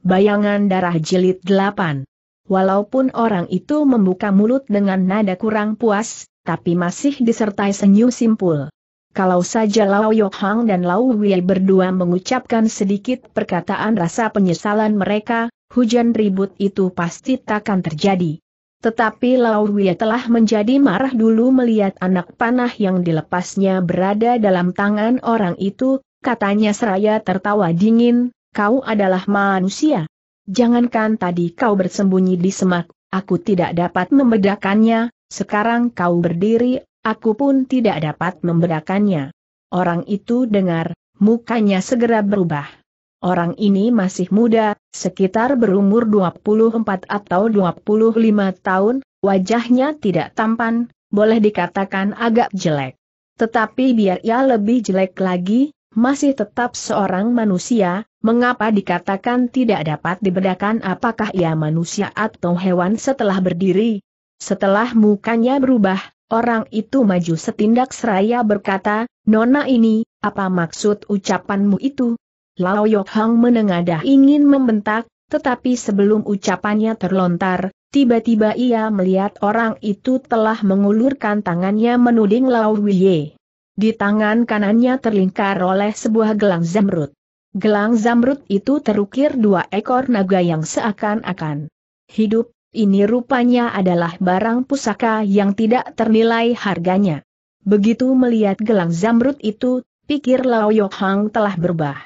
Bayangan darah jilid 8. Walaupun orang itu membuka mulut dengan nada kurang puas, tapi masih disertai senyum simpul. Kalau saja Lao Yok Hang dan Lau Wei berdua mengucapkan sedikit perkataan rasa penyesalan mereka, hujan ribut itu pasti takkan terjadi. Tetapi Lao Wei telah menjadi marah dulu melihat anak panah yang dilepasnya berada dalam tangan orang itu, katanya seraya tertawa dingin, kau adalah manusia. Jangankan tadi kau bersembunyi di semak, aku tidak dapat membedakannya, sekarang kau berdiri, aku pun tidak dapat membedakannya. Orang itu dengar, mukanya segera berubah. Orang ini masih muda, sekitar berumur 24 atau 25 tahun, wajahnya tidak tampan, boleh dikatakan agak jelek. Tetapi biar ia lebih jelek lagi, masih tetap seorang manusia, mengapa dikatakan tidak dapat dibedakan apakah ia manusia atau hewan setelah berdiri? Setelah mukanya berubah, orang itu maju setindak seraya berkata, Nona ini, apa maksud ucapanmu itu? Lao Yok Hang menengadah ingin membentak, tetapi sebelum ucapannya terlontar, tiba-tiba ia melihat orang itu telah mengulurkan tangannya menuding Lao Wei di tangan kanannya terlingkar oleh sebuah gelang zamrud. Gelang zamrud itu terukir dua ekor naga yang seakan-akan hidup, ini rupanya adalah barang pusaka yang tidak ternilai harganya. Begitu melihat gelang zamrud itu, pikir Lao Yok Hang telah berubah.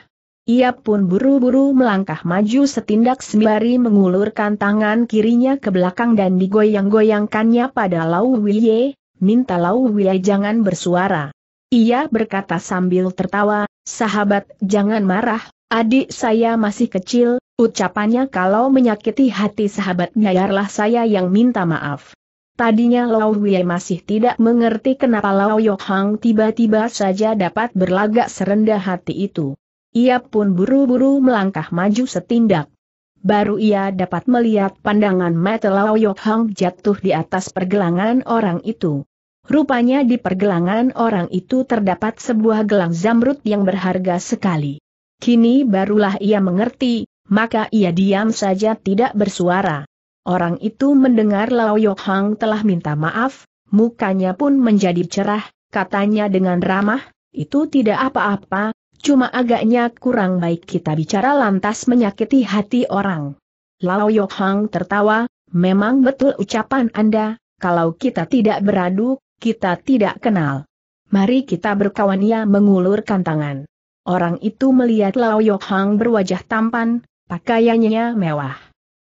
Ia pun buru-buru melangkah maju setindak sembari mengulurkan tangan kirinya ke belakang dan digoyang-goyangkannya pada Lau Wilye, minta Lau Wilye jangan bersuara. Ia berkata sambil tertawa, sahabat jangan marah, adik saya masih kecil, ucapannya kalau menyakiti hati sahabatnya biarlah saya yang minta maaf. Tadinya Lau Wei masih tidak mengerti kenapa Lau Yok Hang tiba-tiba saja dapat berlagak serendah hati itu. Ia pun buru-buru melangkah maju setindak. Baru ia dapat melihat pandangan mata Lau Yok Hang jatuh di atas pergelangan orang itu. Rupanya di pergelangan orang itu terdapat sebuah gelang zamrud yang berharga sekali. Kini barulah ia mengerti, maka ia diam saja tidak bersuara. Orang itu mendengar Lao Yok Hang telah minta maaf, mukanya pun menjadi cerah, katanya dengan ramah, itu tidak apa-apa, cuma agaknya kurang baik kita bicara lantas menyakiti hati orang. Lao Yok Hang tertawa, memang betul ucapan Anda, kalau kita tidak beradu, kita tidak kenal. Mari kita berkawan ia mengulurkan tangan. Orang itu melihat Lao Yok Hang berwajah tampan, pakaiannya mewah.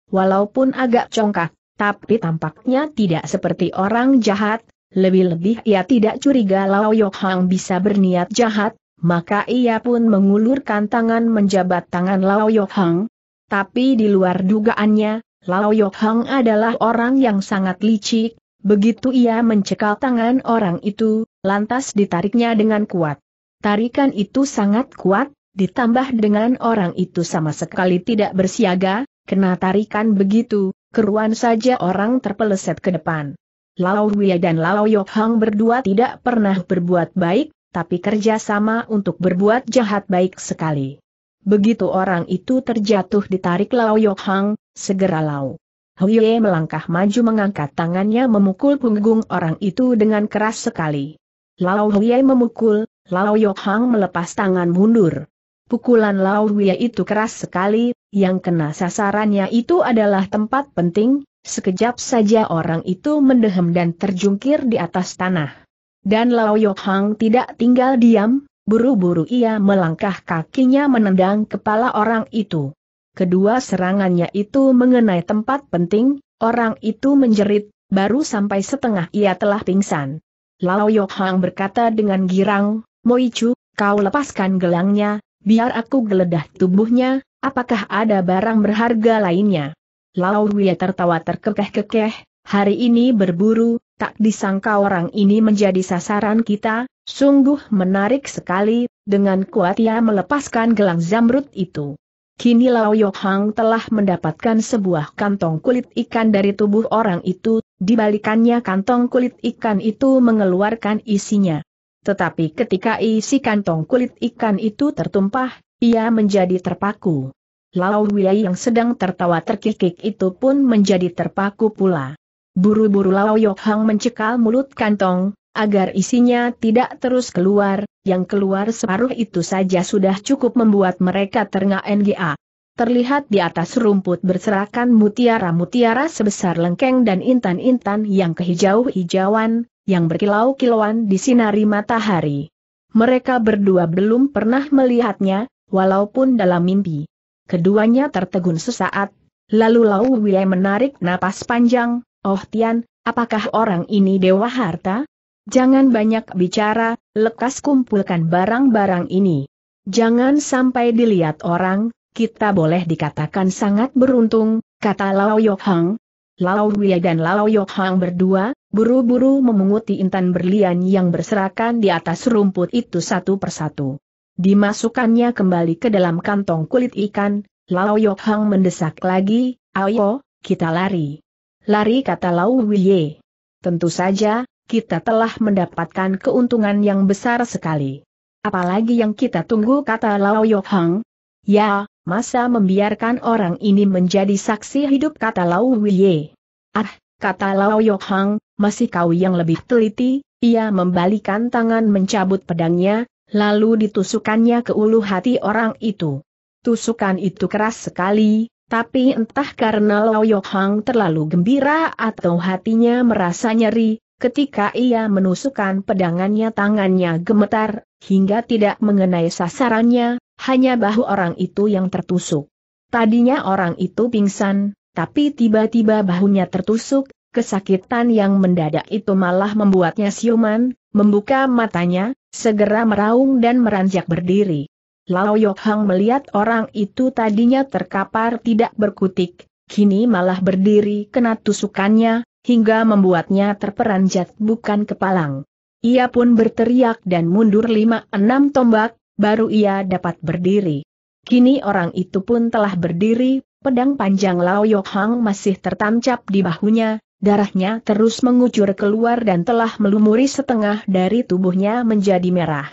Walaupun agak congkak, tapi tampaknya tidak seperti orang jahat, lebih-lebih ia tidak curiga Lao Yok Hang bisa berniat jahat, maka ia pun mengulurkan tangan menjabat tangan Lao Yok Hang. Tapi di luar dugaannya, Lao Yok Hang adalah orang yang sangat licik, Begitu ia mencekal tangan orang itu, lantas ditariknya dengan kuat. Tarikan itu sangat kuat, ditambah dengan orang itu sama sekali tidak bersiaga, kena tarikan begitu, keruan saja orang terpeleset ke depan. Lao Wei dan Lao Yok Hang berdua tidak pernah berbuat baik, tapi kerja sama untuk berbuat jahat baik sekali. Begitu orang itu terjatuh ditarik Lao Yok Hang, segera Lao Huye melangkah maju mengangkat tangannya memukul punggung orang itu dengan keras sekali. Lao Huye memukul, Lao Yohang melepas tangan mundur. Pukulan Lao Huye itu keras sekali, yang kena sasarannya itu adalah tempat penting, sekejap saja orang itu mendehem dan terjungkir di atas tanah. Dan Lao Yohang tidak tinggal diam, buru-buru ia melangkah kakinya menendang kepala orang itu kedua serangannya itu mengenai tempat penting, orang itu menjerit, baru sampai setengah ia telah pingsan. Lao Yok Hang berkata dengan girang, Moichu, kau lepaskan gelangnya, biar aku geledah tubuhnya, apakah ada barang berharga lainnya? Lao Ruiya tertawa terkekeh-kekeh, hari ini berburu, tak disangka orang ini menjadi sasaran kita, sungguh menarik sekali, dengan kuat ia melepaskan gelang zamrud itu. Kini Lao Yok Hang telah mendapatkan sebuah kantong kulit ikan dari tubuh orang itu, dibalikannya kantong kulit ikan itu mengeluarkan isinya. Tetapi ketika isi kantong kulit ikan itu tertumpah, ia menjadi terpaku. Lao Wei yang sedang tertawa terkikik itu pun menjadi terpaku pula. Buru-buru Lao Yok Hang mencekal mulut kantong, agar isinya tidak terus keluar, yang keluar separuh itu saja sudah cukup membuat mereka terengah NGA. Terlihat di atas rumput berserakan mutiara-mutiara sebesar lengkeng dan intan-intan yang kehijau-hijauan, yang berkilau-kilauan di sinari matahari. Mereka berdua belum pernah melihatnya, walaupun dalam mimpi. Keduanya tertegun sesaat, lalu Lau Wei menarik napas panjang, Oh Tian, apakah orang ini Dewa Harta? Jangan banyak bicara, lekas kumpulkan barang-barang ini. Jangan sampai dilihat orang, kita boleh dikatakan sangat beruntung, kata Lao Hang. Lao Wei dan Lao Hang berdua, buru-buru memunguti intan berlian yang berserakan di atas rumput itu satu persatu. Dimasukkannya kembali ke dalam kantong kulit ikan, Lao Hang mendesak lagi, ayo, kita lari. Lari kata Lao Wei. Tentu saja, kita telah mendapatkan keuntungan yang besar sekali. Apalagi yang kita tunggu kata Lao Yohang. Ya, masa membiarkan orang ini menjadi saksi hidup kata Lao Wye. Ah, kata Lao Yohang, masih kau yang lebih teliti, ia membalikan tangan mencabut pedangnya, lalu ditusukannya ke ulu hati orang itu. Tusukan itu keras sekali, tapi entah karena Lao Yohang terlalu gembira atau hatinya merasa nyeri, Ketika ia menusukkan pedangannya tangannya gemetar, hingga tidak mengenai sasarannya, hanya bahu orang itu yang tertusuk. Tadinya orang itu pingsan, tapi tiba-tiba bahunya tertusuk, kesakitan yang mendadak itu malah membuatnya siuman, membuka matanya, segera meraung dan meranjak berdiri. Lao Yok Hang melihat orang itu tadinya terkapar tidak berkutik, kini malah berdiri kena tusukannya, hingga membuatnya terperanjat bukan kepalang. Ia pun berteriak dan mundur lima enam tombak, baru ia dapat berdiri. Kini orang itu pun telah berdiri, pedang panjang Lao Yok Hang masih tertancap di bahunya, darahnya terus mengucur keluar dan telah melumuri setengah dari tubuhnya menjadi merah.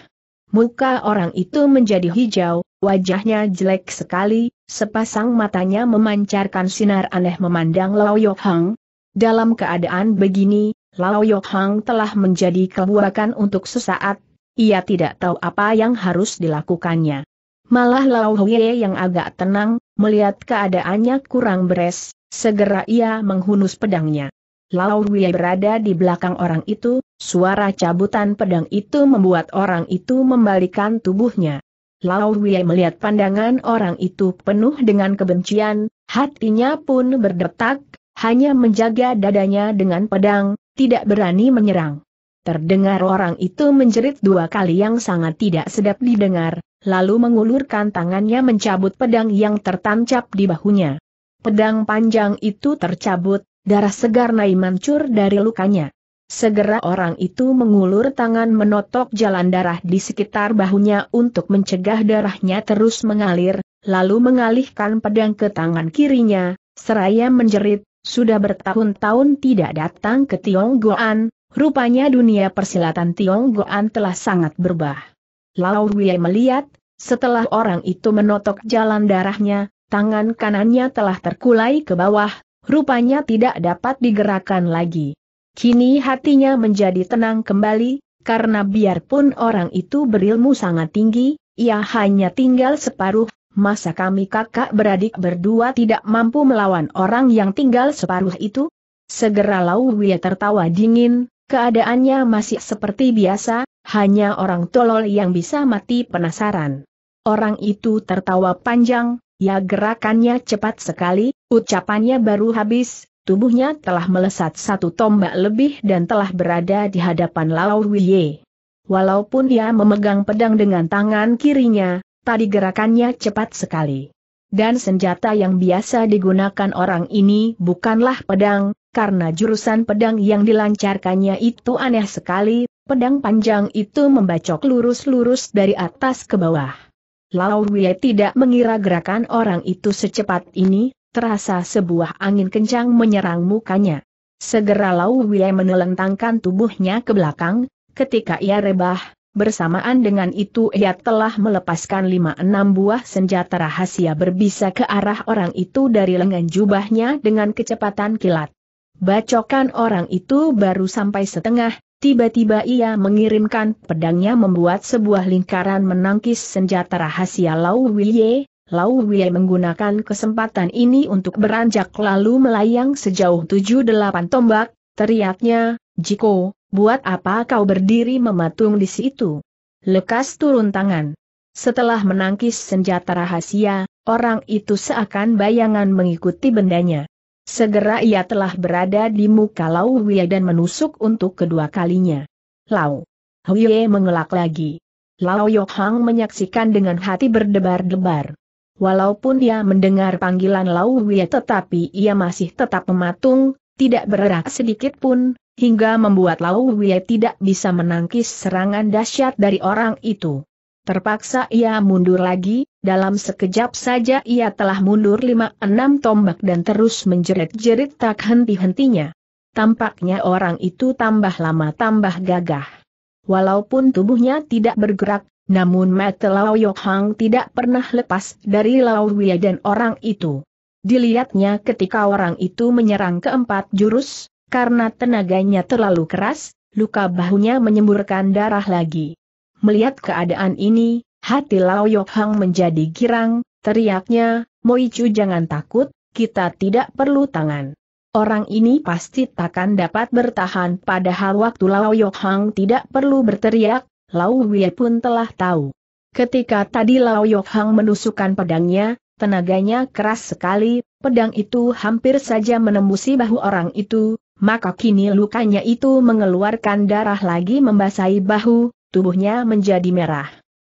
Muka orang itu menjadi hijau, wajahnya jelek sekali, sepasang matanya memancarkan sinar aneh memandang Lao Yok Hang, dalam keadaan begini, Lao Yok Hang telah menjadi kebuakan untuk sesaat, ia tidak tahu apa yang harus dilakukannya. Malah Lao Hwee yang agak tenang, melihat keadaannya kurang beres, segera ia menghunus pedangnya. Lao Hwee berada di belakang orang itu, suara cabutan pedang itu membuat orang itu membalikan tubuhnya. Lao Hwee melihat pandangan orang itu penuh dengan kebencian, hatinya pun berdetak hanya menjaga dadanya dengan pedang, tidak berani menyerang. Terdengar orang itu menjerit dua kali yang sangat tidak sedap didengar, lalu mengulurkan tangannya mencabut pedang yang tertancap di bahunya. Pedang panjang itu tercabut, darah segar naik mancur dari lukanya. Segera orang itu mengulur tangan menotok jalan darah di sekitar bahunya untuk mencegah darahnya terus mengalir, lalu mengalihkan pedang ke tangan kirinya, seraya menjerit, sudah bertahun-tahun tidak datang ke Tionggoan, rupanya dunia persilatan Tionggoan telah sangat berubah. Lao Wei melihat, setelah orang itu menotok jalan darahnya, tangan kanannya telah terkulai ke bawah, rupanya tidak dapat digerakkan lagi. Kini hatinya menjadi tenang kembali, karena biarpun orang itu berilmu sangat tinggi, ia hanya tinggal separuh masa kami kakak beradik berdua tidak mampu melawan orang yang tinggal separuh itu? Segera Lau Wei tertawa dingin, keadaannya masih seperti biasa, hanya orang tolol yang bisa mati penasaran. Orang itu tertawa panjang, ya gerakannya cepat sekali, ucapannya baru habis, tubuhnya telah melesat satu tombak lebih dan telah berada di hadapan Lau Wei. Walaupun dia memegang pedang dengan tangan kirinya, tadi gerakannya cepat sekali. Dan senjata yang biasa digunakan orang ini bukanlah pedang, karena jurusan pedang yang dilancarkannya itu aneh sekali, pedang panjang itu membacok lurus-lurus dari atas ke bawah. Lao Wei tidak mengira gerakan orang itu secepat ini, terasa sebuah angin kencang menyerang mukanya. Segera Lao Wei menelentangkan tubuhnya ke belakang, ketika ia rebah, Bersamaan dengan itu ia telah melepaskan lima enam buah senjata rahasia berbisa ke arah orang itu dari lengan jubahnya dengan kecepatan kilat. Bacokan orang itu baru sampai setengah, tiba-tiba ia mengirimkan pedangnya membuat sebuah lingkaran menangkis senjata rahasia Lau Wiye. Lau Wiye menggunakan kesempatan ini untuk beranjak lalu melayang sejauh tujuh delapan tombak, teriaknya, Jiko, buat apa kau berdiri mematung di situ? Lekas turun tangan. Setelah menangkis senjata rahasia, orang itu seakan bayangan mengikuti bendanya. Segera ia telah berada di muka Lau Huye dan menusuk untuk kedua kalinya. Lau Huye mengelak lagi. Lau Yok Hang menyaksikan dengan hati berdebar-debar. Walaupun dia mendengar panggilan Lau Wei tetapi ia masih tetap mematung, tidak bergerak sedikit pun, hingga membuat Lau Wei tidak bisa menangkis serangan dahsyat dari orang itu. Terpaksa ia mundur lagi, dalam sekejap saja ia telah mundur lima enam tombak dan terus menjerit-jerit tak henti-hentinya. Tampaknya orang itu tambah lama tambah gagah. Walaupun tubuhnya tidak bergerak, namun mata Lao Yok Hang tidak pernah lepas dari Lao Wei dan orang itu. Dilihatnya ketika orang itu menyerang keempat jurus, karena tenaganya terlalu keras, luka bahunya menyemburkan darah lagi. Melihat keadaan ini, hati Lao Yok Hang menjadi girang, teriaknya, Moichu jangan takut, kita tidak perlu tangan. Orang ini pasti takkan dapat bertahan padahal waktu Lao Yok Hang tidak perlu berteriak, Lau Wei pun telah tahu. Ketika tadi Lao Yok Hang menusukkan pedangnya, tenaganya keras sekali, pedang itu hampir saja menembusi bahu orang itu, maka kini lukanya itu mengeluarkan darah lagi membasahi bahu, tubuhnya menjadi merah.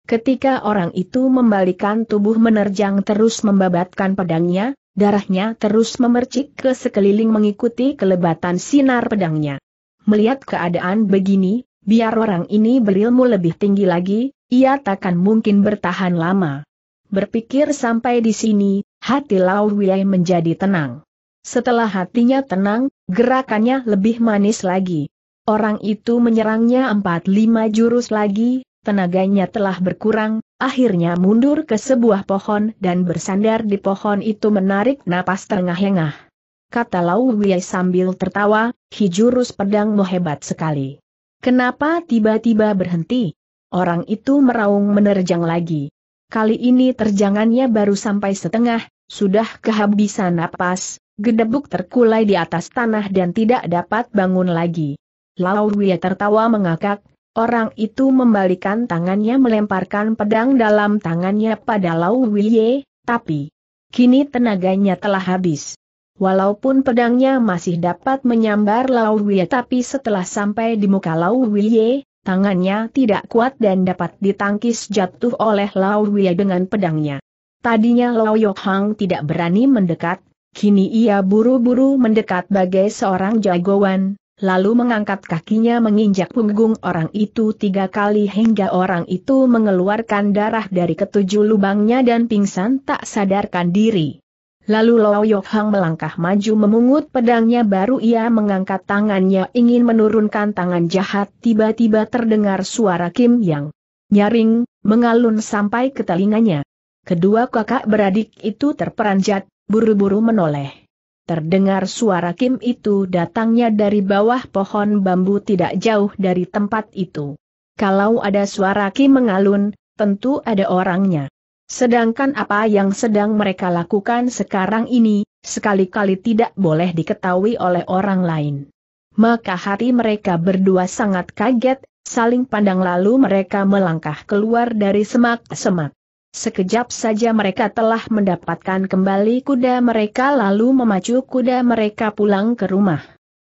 Ketika orang itu membalikan tubuh menerjang terus membabatkan pedangnya, darahnya terus memercik ke sekeliling mengikuti kelebatan sinar pedangnya. Melihat keadaan begini, biar orang ini berilmu lebih tinggi lagi, ia takkan mungkin bertahan lama. Berpikir sampai di sini, hati Lau Wei menjadi tenang. Setelah hatinya tenang, gerakannya lebih manis lagi. Orang itu menyerangnya empat lima jurus lagi, tenaganya telah berkurang, akhirnya mundur ke sebuah pohon dan bersandar di pohon itu menarik napas terengah-engah. Kata Lau Wei sambil tertawa, hi jurus pedangmu hebat sekali. Kenapa tiba-tiba berhenti? Orang itu meraung menerjang lagi. Kali ini terjangannya baru sampai setengah, sudah kehabisan napas, gedebuk terkulai di atas tanah dan tidak dapat bangun lagi. Lauria tertawa mengakak, orang itu membalikan tangannya melemparkan pedang dalam tangannya pada Laurie, tapi kini tenaganya telah habis. Walaupun pedangnya masih dapat menyambar Laurie tapi setelah sampai di muka Laurie, tangannya tidak kuat dan dapat ditangkis jatuh oleh Laurie dengan pedangnya. Tadinya Lo Yok Hang tidak berani mendekat, kini ia buru-buru mendekat bagai seorang jagoan, lalu mengangkat kakinya menginjak punggung orang itu tiga kali hingga orang itu mengeluarkan darah dari ketujuh lubangnya dan pingsan tak sadarkan diri. Lalu Lo Yok Hang melangkah maju memungut pedangnya baru ia mengangkat tangannya ingin menurunkan tangan jahat tiba-tiba terdengar suara Kim Yang nyaring, mengalun sampai ke telinganya. Kedua kakak beradik itu terperanjat, buru-buru menoleh. Terdengar suara Kim itu datangnya dari bawah pohon bambu tidak jauh dari tempat itu. Kalau ada suara Kim mengalun, tentu ada orangnya. Sedangkan apa yang sedang mereka lakukan sekarang ini, sekali-kali tidak boleh diketahui oleh orang lain. Maka hati mereka berdua sangat kaget, saling pandang lalu mereka melangkah keluar dari semak-semak. Sekejap saja mereka telah mendapatkan kembali kuda mereka lalu memacu kuda mereka pulang ke rumah.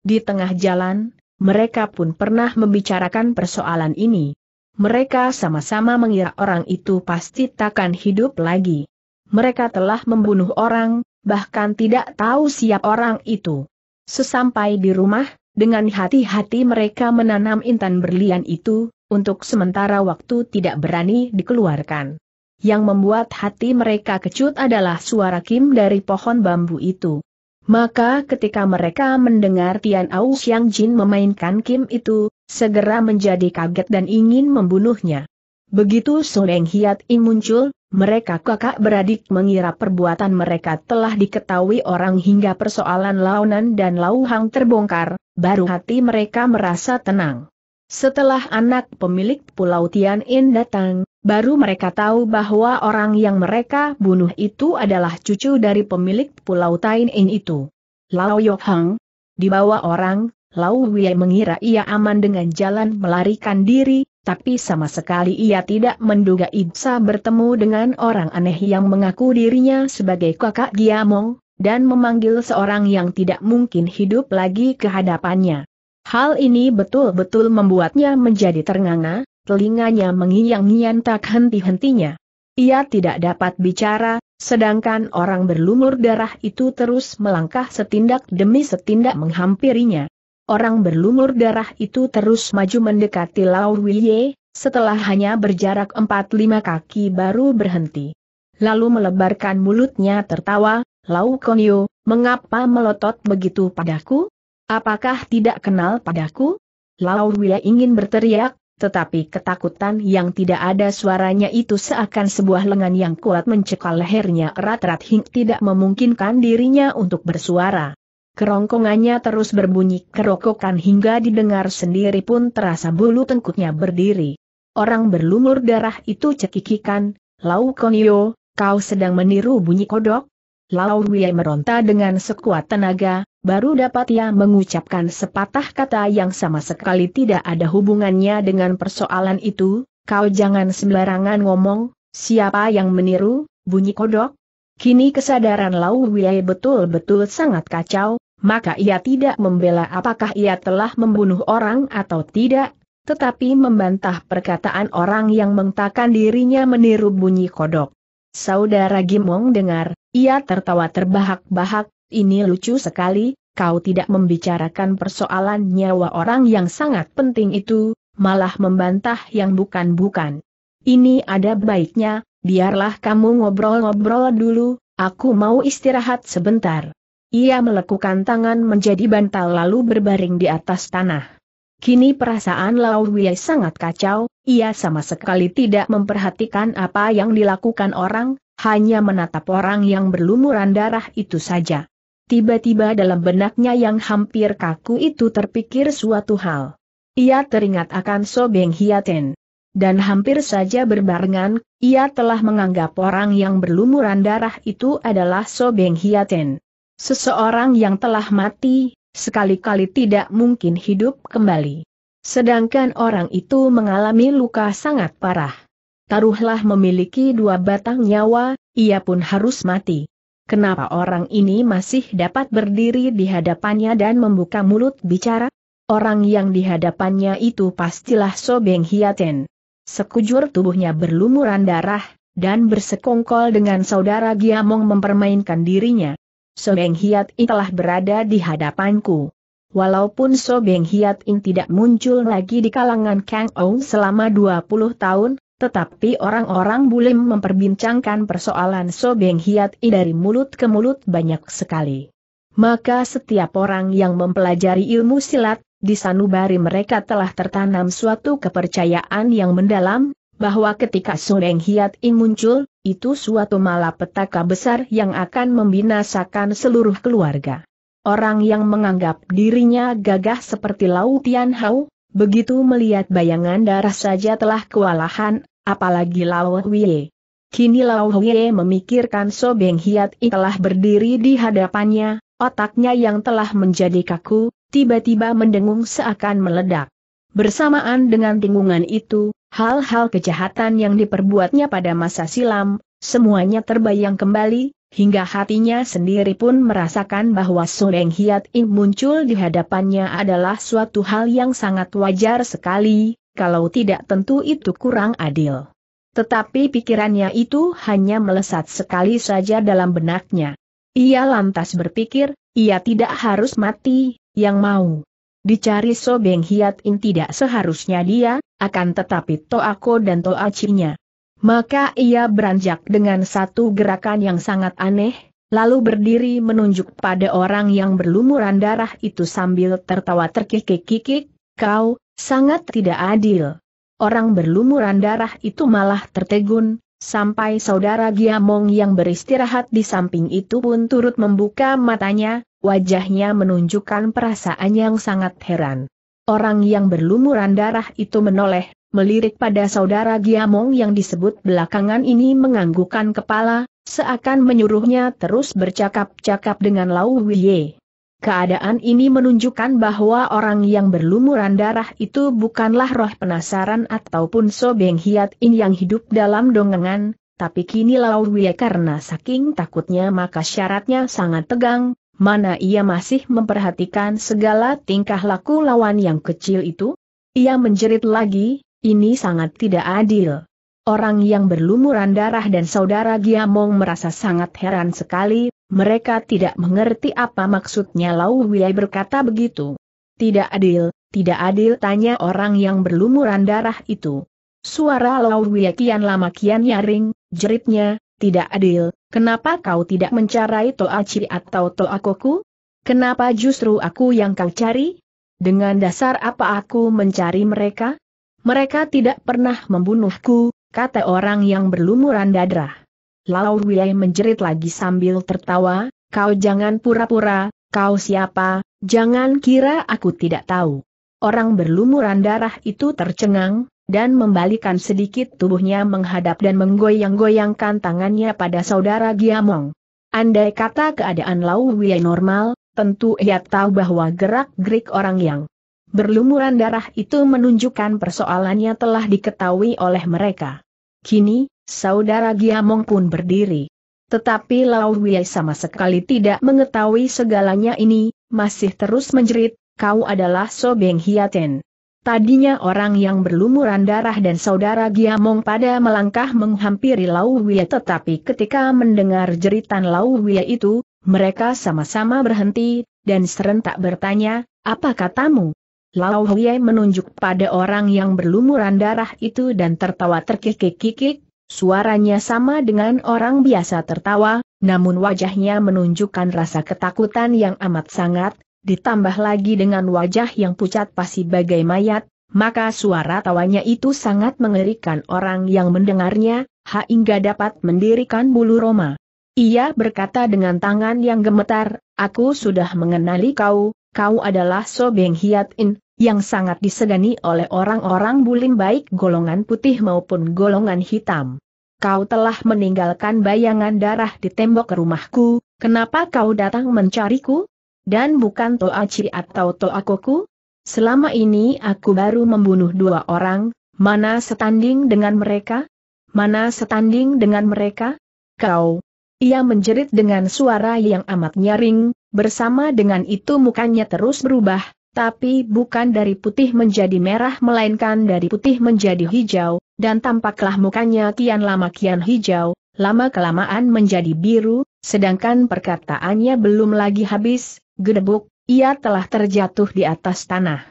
Di tengah jalan, mereka pun pernah membicarakan persoalan ini. Mereka sama-sama mengira orang itu pasti takkan hidup lagi. Mereka telah membunuh orang, bahkan tidak tahu siap orang itu. Sesampai di rumah, dengan hati-hati mereka menanam intan berlian itu, untuk sementara waktu tidak berani dikeluarkan. Yang membuat hati mereka kecut adalah suara Kim dari pohon bambu itu. Maka ketika mereka mendengar Tian Au Xiang Jin memainkan Kim itu, segera menjadi kaget dan ingin membunuhnya. Begitu Soleng Hiat Ing muncul, mereka kakak beradik mengira perbuatan mereka telah diketahui orang hingga persoalan Launan dan Lauhang terbongkar, baru hati mereka merasa tenang. Setelah anak pemilik Pulau Tian In datang, Baru mereka tahu bahwa orang yang mereka bunuh itu adalah cucu dari pemilik pulau Tain itu. Lao Yok Hang, dibawa orang, Lao Wei mengira ia aman dengan jalan melarikan diri, tapi sama sekali ia tidak menduga Ibsa bertemu dengan orang aneh yang mengaku dirinya sebagai kakak Giamong, dan memanggil seorang yang tidak mungkin hidup lagi kehadapannya. Hal ini betul-betul membuatnya menjadi ternganga, telinganya mengiang-ngian tak henti-hentinya. Ia tidak dapat bicara, sedangkan orang berlumur darah itu terus melangkah setindak demi setindak menghampirinya. Orang berlumur darah itu terus maju mendekati Lao Wilye, setelah hanya berjarak 4-5 kaki baru berhenti. Lalu melebarkan mulutnya tertawa, Lau Konyo, mengapa melotot begitu padaku? Apakah tidak kenal padaku? Lau Wilye ingin berteriak, tetapi ketakutan yang tidak ada suaranya itu seakan sebuah lengan yang kuat mencekal lehernya erat-erat hing tidak memungkinkan dirinya untuk bersuara. Kerongkongannya terus berbunyi kerokokan hingga didengar sendiri pun terasa bulu tengkuknya berdiri. Orang berlumur darah itu cekikikan, Lau Konio, kau sedang meniru bunyi kodok? Lao Wei meronta dengan sekuat tenaga, baru dapat ia mengucapkan sepatah kata yang sama sekali tidak ada hubungannya dengan persoalan itu, kau jangan sembarangan ngomong, siapa yang meniru, bunyi kodok. Kini kesadaran Lao Wei betul-betul sangat kacau, maka ia tidak membela apakah ia telah membunuh orang atau tidak, tetapi membantah perkataan orang yang mengatakan dirinya meniru bunyi kodok. Saudara Gimong dengar, ia tertawa terbahak-bahak, ini lucu sekali, kau tidak membicarakan persoalan nyawa orang yang sangat penting itu, malah membantah yang bukan-bukan. Ini ada baiknya, biarlah kamu ngobrol-ngobrol dulu, aku mau istirahat sebentar. Ia melekukan tangan menjadi bantal lalu berbaring di atas tanah. Kini perasaan Lau Wei sangat kacau, ia sama sekali tidak memperhatikan apa yang dilakukan orang, hanya menatap orang yang berlumuran darah itu saja. Tiba-tiba dalam benaknya yang hampir kaku itu terpikir suatu hal. Ia teringat akan Sobeng Hiaten. Dan hampir saja berbarengan, ia telah menganggap orang yang berlumuran darah itu adalah Sobeng Hiaten. Seseorang yang telah mati, sekali-kali tidak mungkin hidup kembali. Sedangkan orang itu mengalami luka sangat parah taruhlah memiliki dua batang nyawa, ia pun harus mati. Kenapa orang ini masih dapat berdiri di hadapannya dan membuka mulut bicara? Orang yang di hadapannya itu pastilah Sobeng Hiaten. Sekujur tubuhnya berlumuran darah, dan bersekongkol dengan saudara Giamong mempermainkan dirinya. Sobeng Hiat In telah berada di hadapanku. Walaupun Sobeng Hiat In tidak muncul lagi di kalangan Kang Ong selama 20 tahun, tetapi orang-orang bule memperbincangkan persoalan Sobeng Hiat I dari mulut ke mulut banyak sekali. Maka setiap orang yang mempelajari ilmu silat, di sanubari mereka telah tertanam suatu kepercayaan yang mendalam, bahwa ketika Sobeng Hiat I muncul, itu suatu malapetaka besar yang akan membinasakan seluruh keluarga. Orang yang menganggap dirinya gagah seperti Lau Hau, Begitu melihat bayangan darah saja telah kewalahan, apalagi Lao Huye. Kini Lao Huye memikirkan Sobeng Hiat I telah berdiri di hadapannya, otaknya yang telah menjadi kaku, tiba-tiba mendengung seakan meledak. Bersamaan dengan dengungan itu, hal-hal kejahatan yang diperbuatnya pada masa silam, semuanya terbayang kembali, hingga hatinya sendiri pun merasakan bahwa Suneng Hiat Ing muncul di hadapannya adalah suatu hal yang sangat wajar sekali, kalau tidak tentu itu kurang adil. Tetapi pikirannya itu hanya melesat sekali saja dalam benaknya. Ia lantas berpikir, ia tidak harus mati, yang mau. Dicari Sobeng Hiat In tidak seharusnya dia, akan tetapi Toako dan Toacinya. Maka ia beranjak dengan satu gerakan yang sangat aneh, lalu berdiri menunjuk pada orang yang berlumuran darah itu sambil tertawa terkikik-kikik, kau, sangat tidak adil. Orang berlumuran darah itu malah tertegun, sampai saudara Giamong yang beristirahat di samping itu pun turut membuka matanya, wajahnya menunjukkan perasaan yang sangat heran. Orang yang berlumuran darah itu menoleh melirik pada saudara Giamong yang disebut belakangan ini menganggukkan kepala, seakan menyuruhnya terus bercakap-cakap dengan Lau Wiye. Keadaan ini menunjukkan bahwa orang yang berlumuran darah itu bukanlah roh penasaran ataupun sobeng hiat in yang hidup dalam dongengan, tapi kini Lau Wiye karena saking takutnya maka syaratnya sangat tegang, mana ia masih memperhatikan segala tingkah laku lawan yang kecil itu? Ia menjerit lagi, ini sangat tidak adil. Orang yang berlumuran darah dan saudara Giamong merasa sangat heran sekali, mereka tidak mengerti apa maksudnya Lau Wei berkata begitu. Tidak adil, tidak adil tanya orang yang berlumuran darah itu. Suara Lau Wei kian lama kian nyaring, jeritnya, tidak adil, kenapa kau tidak mencarai Ciri atau Toakoku? Kenapa justru aku yang kau cari? Dengan dasar apa aku mencari mereka? Mereka tidak pernah membunuhku, kata orang yang berlumuran dadrah. Lao Wei menjerit lagi sambil tertawa, kau jangan pura-pura, kau siapa, jangan kira aku tidak tahu. Orang berlumuran darah itu tercengang, dan membalikan sedikit tubuhnya menghadap dan menggoyang-goyangkan tangannya pada saudara Giamong. Andai kata keadaan Lau Wei normal, tentu ia tahu bahwa gerak-gerik orang yang Berlumuran darah itu menunjukkan persoalannya telah diketahui oleh mereka. Kini, saudara Giamong pun berdiri. Tetapi Lau Wei sama sekali tidak mengetahui segalanya ini, masih terus menjerit, kau adalah So Beng Hiaten. Tadinya orang yang berlumuran darah dan saudara Giamong pada melangkah menghampiri Lau Wei tetapi ketika mendengar jeritan Lau Wei itu, mereka sama-sama berhenti, dan serentak bertanya, apa katamu? Lao Huye menunjuk pada orang yang berlumuran darah itu dan tertawa terkikik-kikik, suaranya sama dengan orang biasa tertawa, namun wajahnya menunjukkan rasa ketakutan yang amat sangat, ditambah lagi dengan wajah yang pucat pasi bagai mayat, maka suara tawanya itu sangat mengerikan orang yang mendengarnya, hingga dapat mendirikan bulu Roma. Ia berkata dengan tangan yang gemetar, aku sudah mengenali kau, kau adalah Sobeng Hiat In, yang sangat disegani oleh orang-orang bulim baik golongan putih maupun golongan hitam. Kau telah meninggalkan bayangan darah di tembok rumahku, kenapa kau datang mencariku? Dan bukan ci atau Toakoku? Selama ini aku baru membunuh dua orang, mana setanding dengan mereka? Mana setanding dengan mereka? Kau! Ia menjerit dengan suara yang amat nyaring, bersama dengan itu mukanya terus berubah, tapi bukan dari putih menjadi merah melainkan dari putih menjadi hijau, dan tampaklah mukanya kian lama kian hijau, lama kelamaan menjadi biru, sedangkan perkataannya belum lagi habis, gedebuk, ia telah terjatuh di atas tanah.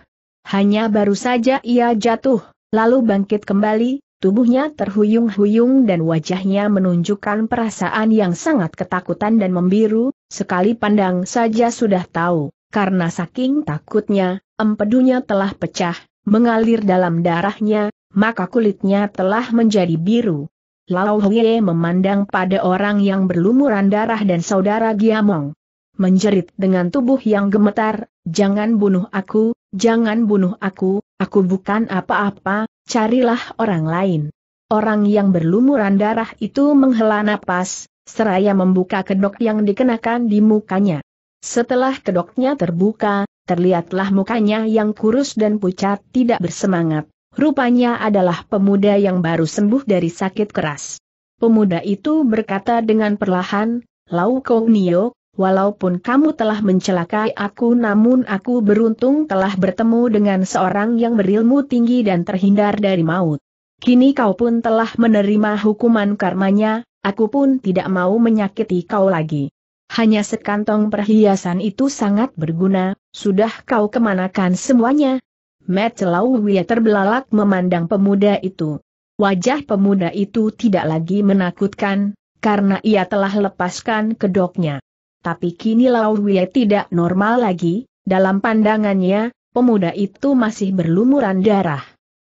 Hanya baru saja ia jatuh, lalu bangkit kembali, Tubuhnya terhuyung-huyung dan wajahnya menunjukkan perasaan yang sangat ketakutan dan membiru, sekali pandang saja sudah tahu. Karena saking takutnya, empedunya telah pecah, mengalir dalam darahnya, maka kulitnya telah menjadi biru. Lao Hye memandang pada orang yang berlumuran darah dan saudara Giamong. Menjerit dengan tubuh yang gemetar, jangan bunuh aku, jangan bunuh aku, aku bukan apa-apa, carilah orang lain. Orang yang berlumuran darah itu menghela napas, seraya membuka kedok yang dikenakan di mukanya. Setelah kedoknya terbuka, terlihatlah mukanya yang kurus dan pucat tidak bersemangat. Rupanya adalah pemuda yang baru sembuh dari sakit keras. Pemuda itu berkata dengan perlahan, Lau Nio, walaupun kamu telah mencelakai aku namun aku beruntung telah bertemu dengan seorang yang berilmu tinggi dan terhindar dari maut. Kini kau pun telah menerima hukuman karmanya, aku pun tidak mau menyakiti kau lagi. Hanya sekantong perhiasan itu sangat berguna, sudah kau kemanakan semuanya? Matt Wia terbelalak memandang pemuda itu. Wajah pemuda itu tidak lagi menakutkan, karena ia telah lepaskan kedoknya. Tapi kini Wia tidak normal lagi, dalam pandangannya, pemuda itu masih berlumuran darah.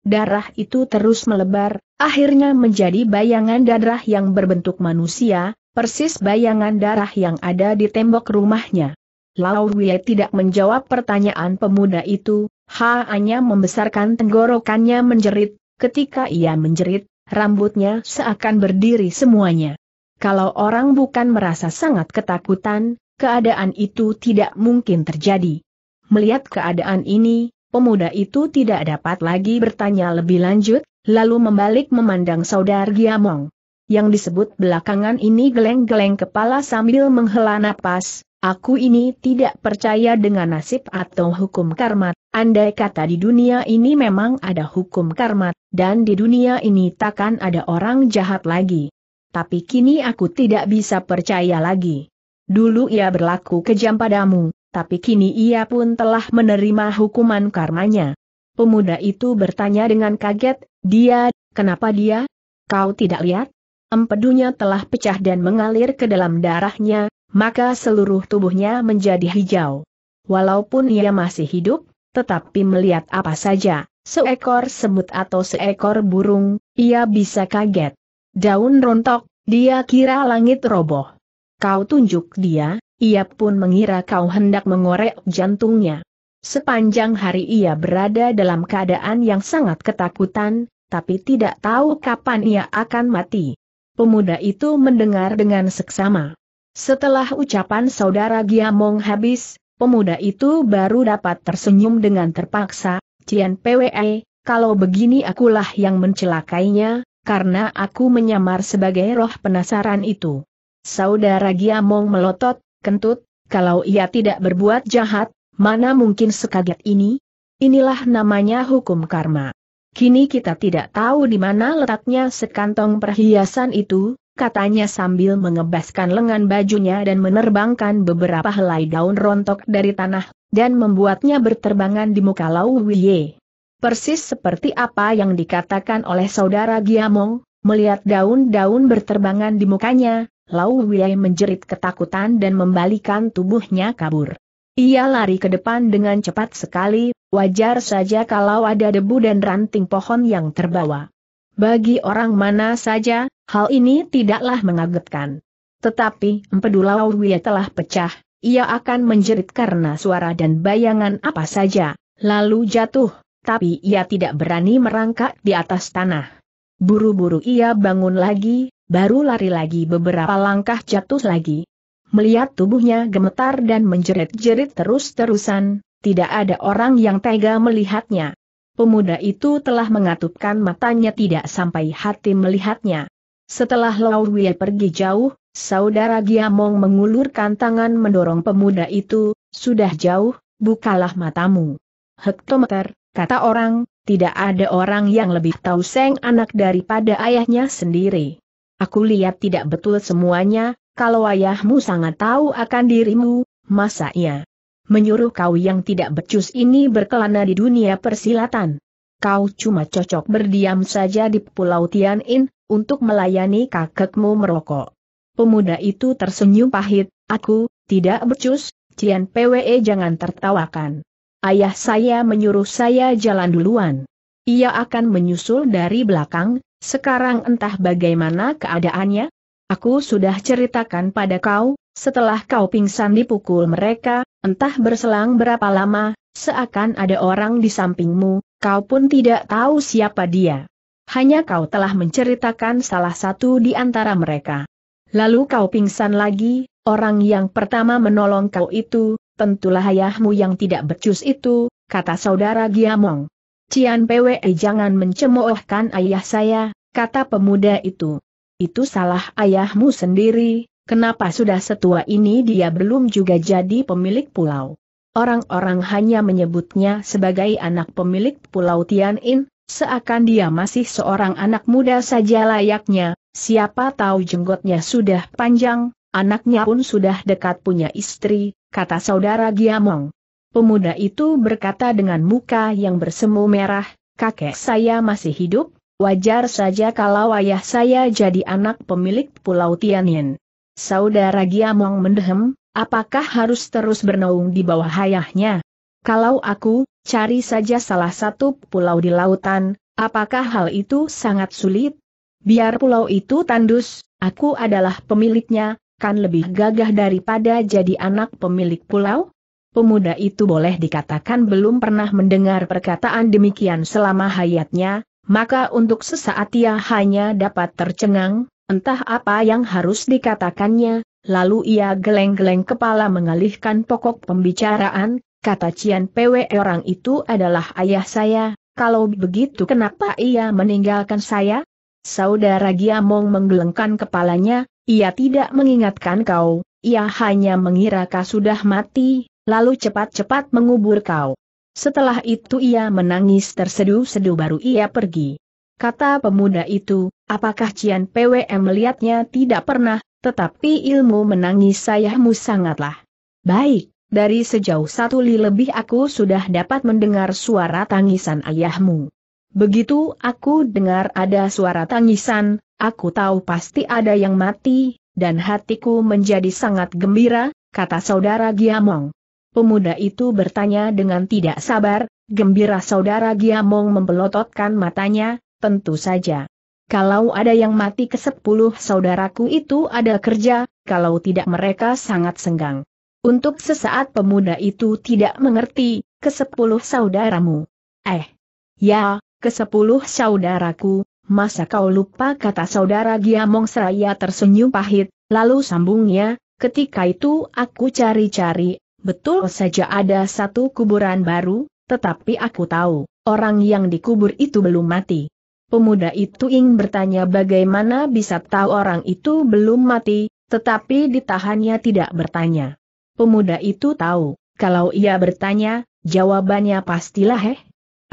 Darah itu terus melebar, akhirnya menjadi bayangan darah yang berbentuk manusia, persis bayangan darah yang ada di tembok rumahnya. Lao Wei tidak menjawab pertanyaan pemuda itu, hanya membesarkan tenggorokannya menjerit, ketika ia menjerit, rambutnya seakan berdiri semuanya. Kalau orang bukan merasa sangat ketakutan, keadaan itu tidak mungkin terjadi. Melihat keadaan ini, pemuda itu tidak dapat lagi bertanya lebih lanjut, lalu membalik memandang saudara Giamong yang disebut belakangan ini geleng-geleng kepala sambil menghela napas, aku ini tidak percaya dengan nasib atau hukum karma, andai kata di dunia ini memang ada hukum karma, dan di dunia ini takkan ada orang jahat lagi. Tapi kini aku tidak bisa percaya lagi. Dulu ia berlaku kejam padamu, tapi kini ia pun telah menerima hukuman karmanya. Pemuda itu bertanya dengan kaget, dia, kenapa dia? Kau tidak lihat? empedunya telah pecah dan mengalir ke dalam darahnya, maka seluruh tubuhnya menjadi hijau. Walaupun ia masih hidup, tetapi melihat apa saja, seekor semut atau seekor burung, ia bisa kaget. Daun rontok, dia kira langit roboh. Kau tunjuk dia, ia pun mengira kau hendak mengorek jantungnya. Sepanjang hari ia berada dalam keadaan yang sangat ketakutan, tapi tidak tahu kapan ia akan mati. Pemuda itu mendengar dengan seksama. Setelah ucapan saudara Giamong habis, pemuda itu baru dapat tersenyum dengan terpaksa, Cian PWE, kalau begini akulah yang mencelakainya, karena aku menyamar sebagai roh penasaran itu. Saudara Giamong melotot, kentut, kalau ia tidak berbuat jahat, mana mungkin sekaget ini? Inilah namanya hukum karma. Kini kita tidak tahu di mana letaknya sekantong perhiasan itu, katanya sambil mengebaskan lengan bajunya dan menerbangkan beberapa helai daun rontok dari tanah, dan membuatnya berterbangan di muka Lau Wiye. Persis seperti apa yang dikatakan oleh saudara Giamong, melihat daun-daun berterbangan di mukanya, Lau Wiye menjerit ketakutan dan membalikan tubuhnya kabur. Ia lari ke depan dengan cepat sekali, wajar saja kalau ada debu dan ranting pohon yang terbawa. Bagi orang mana saja, hal ini tidaklah mengagetkan. Tetapi Empedulau telah pecah, ia akan menjerit karena suara dan bayangan apa saja, lalu jatuh, tapi ia tidak berani merangkak di atas tanah. Buru-buru ia bangun lagi, baru lari lagi beberapa langkah jatuh lagi. Melihat tubuhnya gemetar dan menjerit-jerit terus-terusan, tidak ada orang yang tega melihatnya. Pemuda itu telah mengatupkan matanya tidak sampai hati melihatnya. Setelah Lau Wei pergi jauh, saudara Giamong mengulurkan tangan mendorong pemuda itu, sudah jauh, bukalah matamu. Hektometer, kata orang, tidak ada orang yang lebih tahu seng anak daripada ayahnya sendiri. Aku lihat tidak betul semuanya, kalau ayahmu sangat tahu akan dirimu, masa iya menyuruh kau yang tidak becus ini berkelana di dunia persilatan. Kau cuma cocok berdiam saja di Pulau Tianin, untuk melayani kakekmu merokok. Pemuda itu tersenyum pahit, aku, tidak becus, Cian PWE jangan tertawakan. Ayah saya menyuruh saya jalan duluan. Ia akan menyusul dari belakang, sekarang entah bagaimana keadaannya. Aku sudah ceritakan pada kau, setelah kau pingsan dipukul mereka, entah berselang berapa lama, seakan ada orang di sampingmu, kau pun tidak tahu siapa dia. Hanya kau telah menceritakan salah satu di antara mereka. Lalu kau pingsan lagi, orang yang pertama menolong kau itu, tentulah ayahmu yang tidak becus itu, kata saudara Giamong. Cian PWE jangan mencemoohkan ayah saya, kata pemuda itu. Itu salah ayahmu sendiri, Kenapa sudah setua ini dia belum juga jadi pemilik pulau? Orang-orang hanya menyebutnya sebagai anak pemilik pulau Tianin, seakan dia masih seorang anak muda saja layaknya, siapa tahu jenggotnya sudah panjang, anaknya pun sudah dekat punya istri, kata saudara Giamong. Pemuda itu berkata dengan muka yang bersemu merah, kakek saya masih hidup, wajar saja kalau ayah saya jadi anak pemilik pulau Tianin. Saudara Giamong mendehem, apakah harus terus bernaung di bawah ayahnya? Kalau aku, cari saja salah satu pulau di lautan, apakah hal itu sangat sulit? Biar pulau itu tandus, aku adalah pemiliknya, kan lebih gagah daripada jadi anak pemilik pulau? Pemuda itu boleh dikatakan belum pernah mendengar perkataan demikian selama hayatnya, maka untuk sesaat ia hanya dapat tercengang, Entah apa yang harus dikatakannya, lalu ia geleng-geleng kepala mengalihkan pokok pembicaraan, kata Cian PW orang itu adalah ayah saya, kalau begitu kenapa ia meninggalkan saya? Saudara Giamong menggelengkan kepalanya, ia tidak mengingatkan kau, ia hanya mengira kau sudah mati, lalu cepat-cepat mengubur kau. Setelah itu ia menangis terseduh-seduh baru ia pergi. Kata pemuda itu, apakah Cian PWM melihatnya tidak pernah, tetapi ilmu menangis sayahmu sangatlah baik. Dari sejauh satu li lebih aku sudah dapat mendengar suara tangisan ayahmu. Begitu aku dengar ada suara tangisan, aku tahu pasti ada yang mati, dan hatiku menjadi sangat gembira, kata saudara Giamong. Pemuda itu bertanya dengan tidak sabar, gembira saudara Giamong membelototkan matanya, tentu saja. Kalau ada yang mati ke sepuluh saudaraku itu ada kerja, kalau tidak mereka sangat senggang. Untuk sesaat pemuda itu tidak mengerti, ke sepuluh saudaramu. Eh, ya, ke sepuluh saudaraku, masa kau lupa kata saudara Giamong Seraya tersenyum pahit, lalu sambungnya, ketika itu aku cari-cari, betul saja ada satu kuburan baru, tetapi aku tahu, orang yang dikubur itu belum mati. Pemuda itu ingin bertanya bagaimana bisa tahu orang itu belum mati, tetapi ditahannya tidak bertanya. Pemuda itu tahu, kalau ia bertanya, jawabannya pastilah heh.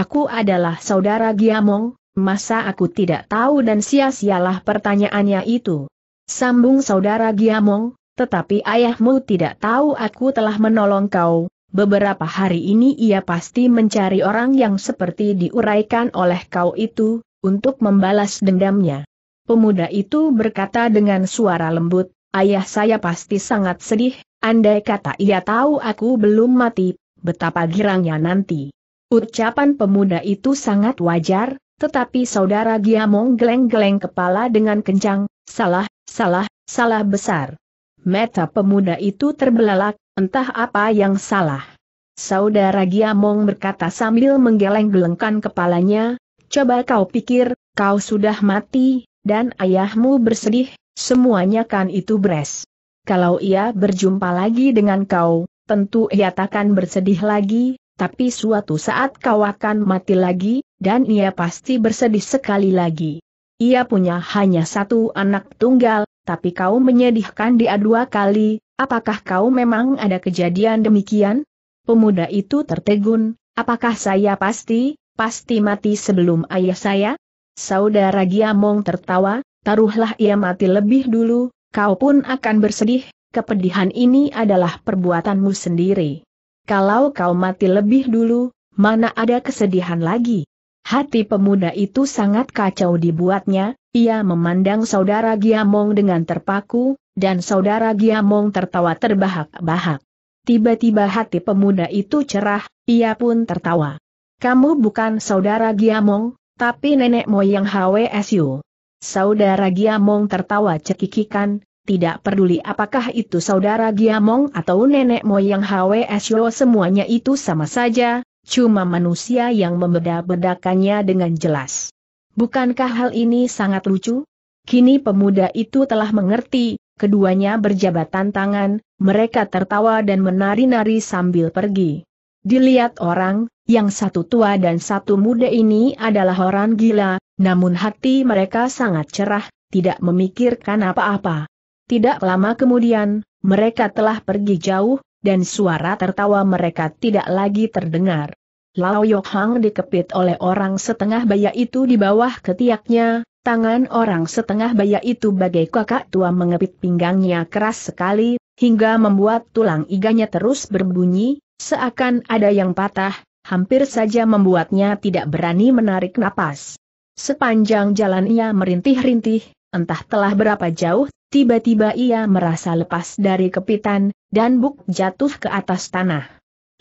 Aku adalah saudara Giamong, masa aku tidak tahu dan sia-sialah pertanyaannya itu. Sambung saudara Giamong, tetapi ayahmu tidak tahu aku telah menolong kau, Beberapa hari ini ia pasti mencari orang yang seperti diuraikan oleh kau itu, untuk membalas dendamnya. Pemuda itu berkata dengan suara lembut, ayah saya pasti sangat sedih, andai kata ia tahu aku belum mati, betapa girangnya nanti. Ucapan pemuda itu sangat wajar, tetapi saudara Giamong geleng-geleng kepala dengan kencang, salah, salah, salah besar. Meta pemuda itu terbelalak, entah apa yang salah. Saudara Giamong berkata sambil menggeleng-gelengkan kepalanya, Coba kau pikir, kau sudah mati, dan ayahmu bersedih, semuanya kan itu beres. Kalau ia berjumpa lagi dengan kau, tentu ia takkan bersedih lagi, tapi suatu saat kau akan mati lagi, dan ia pasti bersedih sekali lagi. Ia punya hanya satu anak tunggal, tapi kau menyedihkan dia dua kali, apakah kau memang ada kejadian demikian? Pemuda itu tertegun, apakah saya pasti, pasti mati sebelum ayah saya? Saudara Giamong tertawa, taruhlah ia mati lebih dulu, kau pun akan bersedih, kepedihan ini adalah perbuatanmu sendiri. Kalau kau mati lebih dulu, mana ada kesedihan lagi? Hati pemuda itu sangat kacau dibuatnya, ia memandang saudara Giamong dengan terpaku, dan saudara Giamong tertawa terbahak-bahak. Tiba-tiba hati pemuda itu cerah, ia pun tertawa. Kamu bukan saudara Giamong, tapi nenek moyang HWSU. Saudara Giamong tertawa cekikikan, tidak peduli apakah itu saudara Giamong atau nenek moyang HWSU semuanya itu sama saja, cuma manusia yang membeda-bedakannya dengan jelas. Bukankah hal ini sangat lucu? Kini pemuda itu telah mengerti, keduanya berjabatan tangan, mereka tertawa dan menari-nari sambil pergi. Dilihat orang, yang satu tua dan satu muda ini adalah orang gila, namun hati mereka sangat cerah, tidak memikirkan apa-apa. Tidak lama kemudian, mereka telah pergi jauh, dan suara tertawa mereka tidak lagi terdengar. Lao Yok Hang dikepit oleh orang setengah baya itu di bawah ketiaknya, tangan orang setengah baya itu bagai kakak tua mengepit pinggangnya keras sekali, hingga membuat tulang iganya terus berbunyi, seakan ada yang patah, hampir saja membuatnya tidak berani menarik napas. Sepanjang jalan ia merintih-rintih, entah telah berapa jauh, tiba-tiba ia merasa lepas dari kepitan, dan buk jatuh ke atas tanah.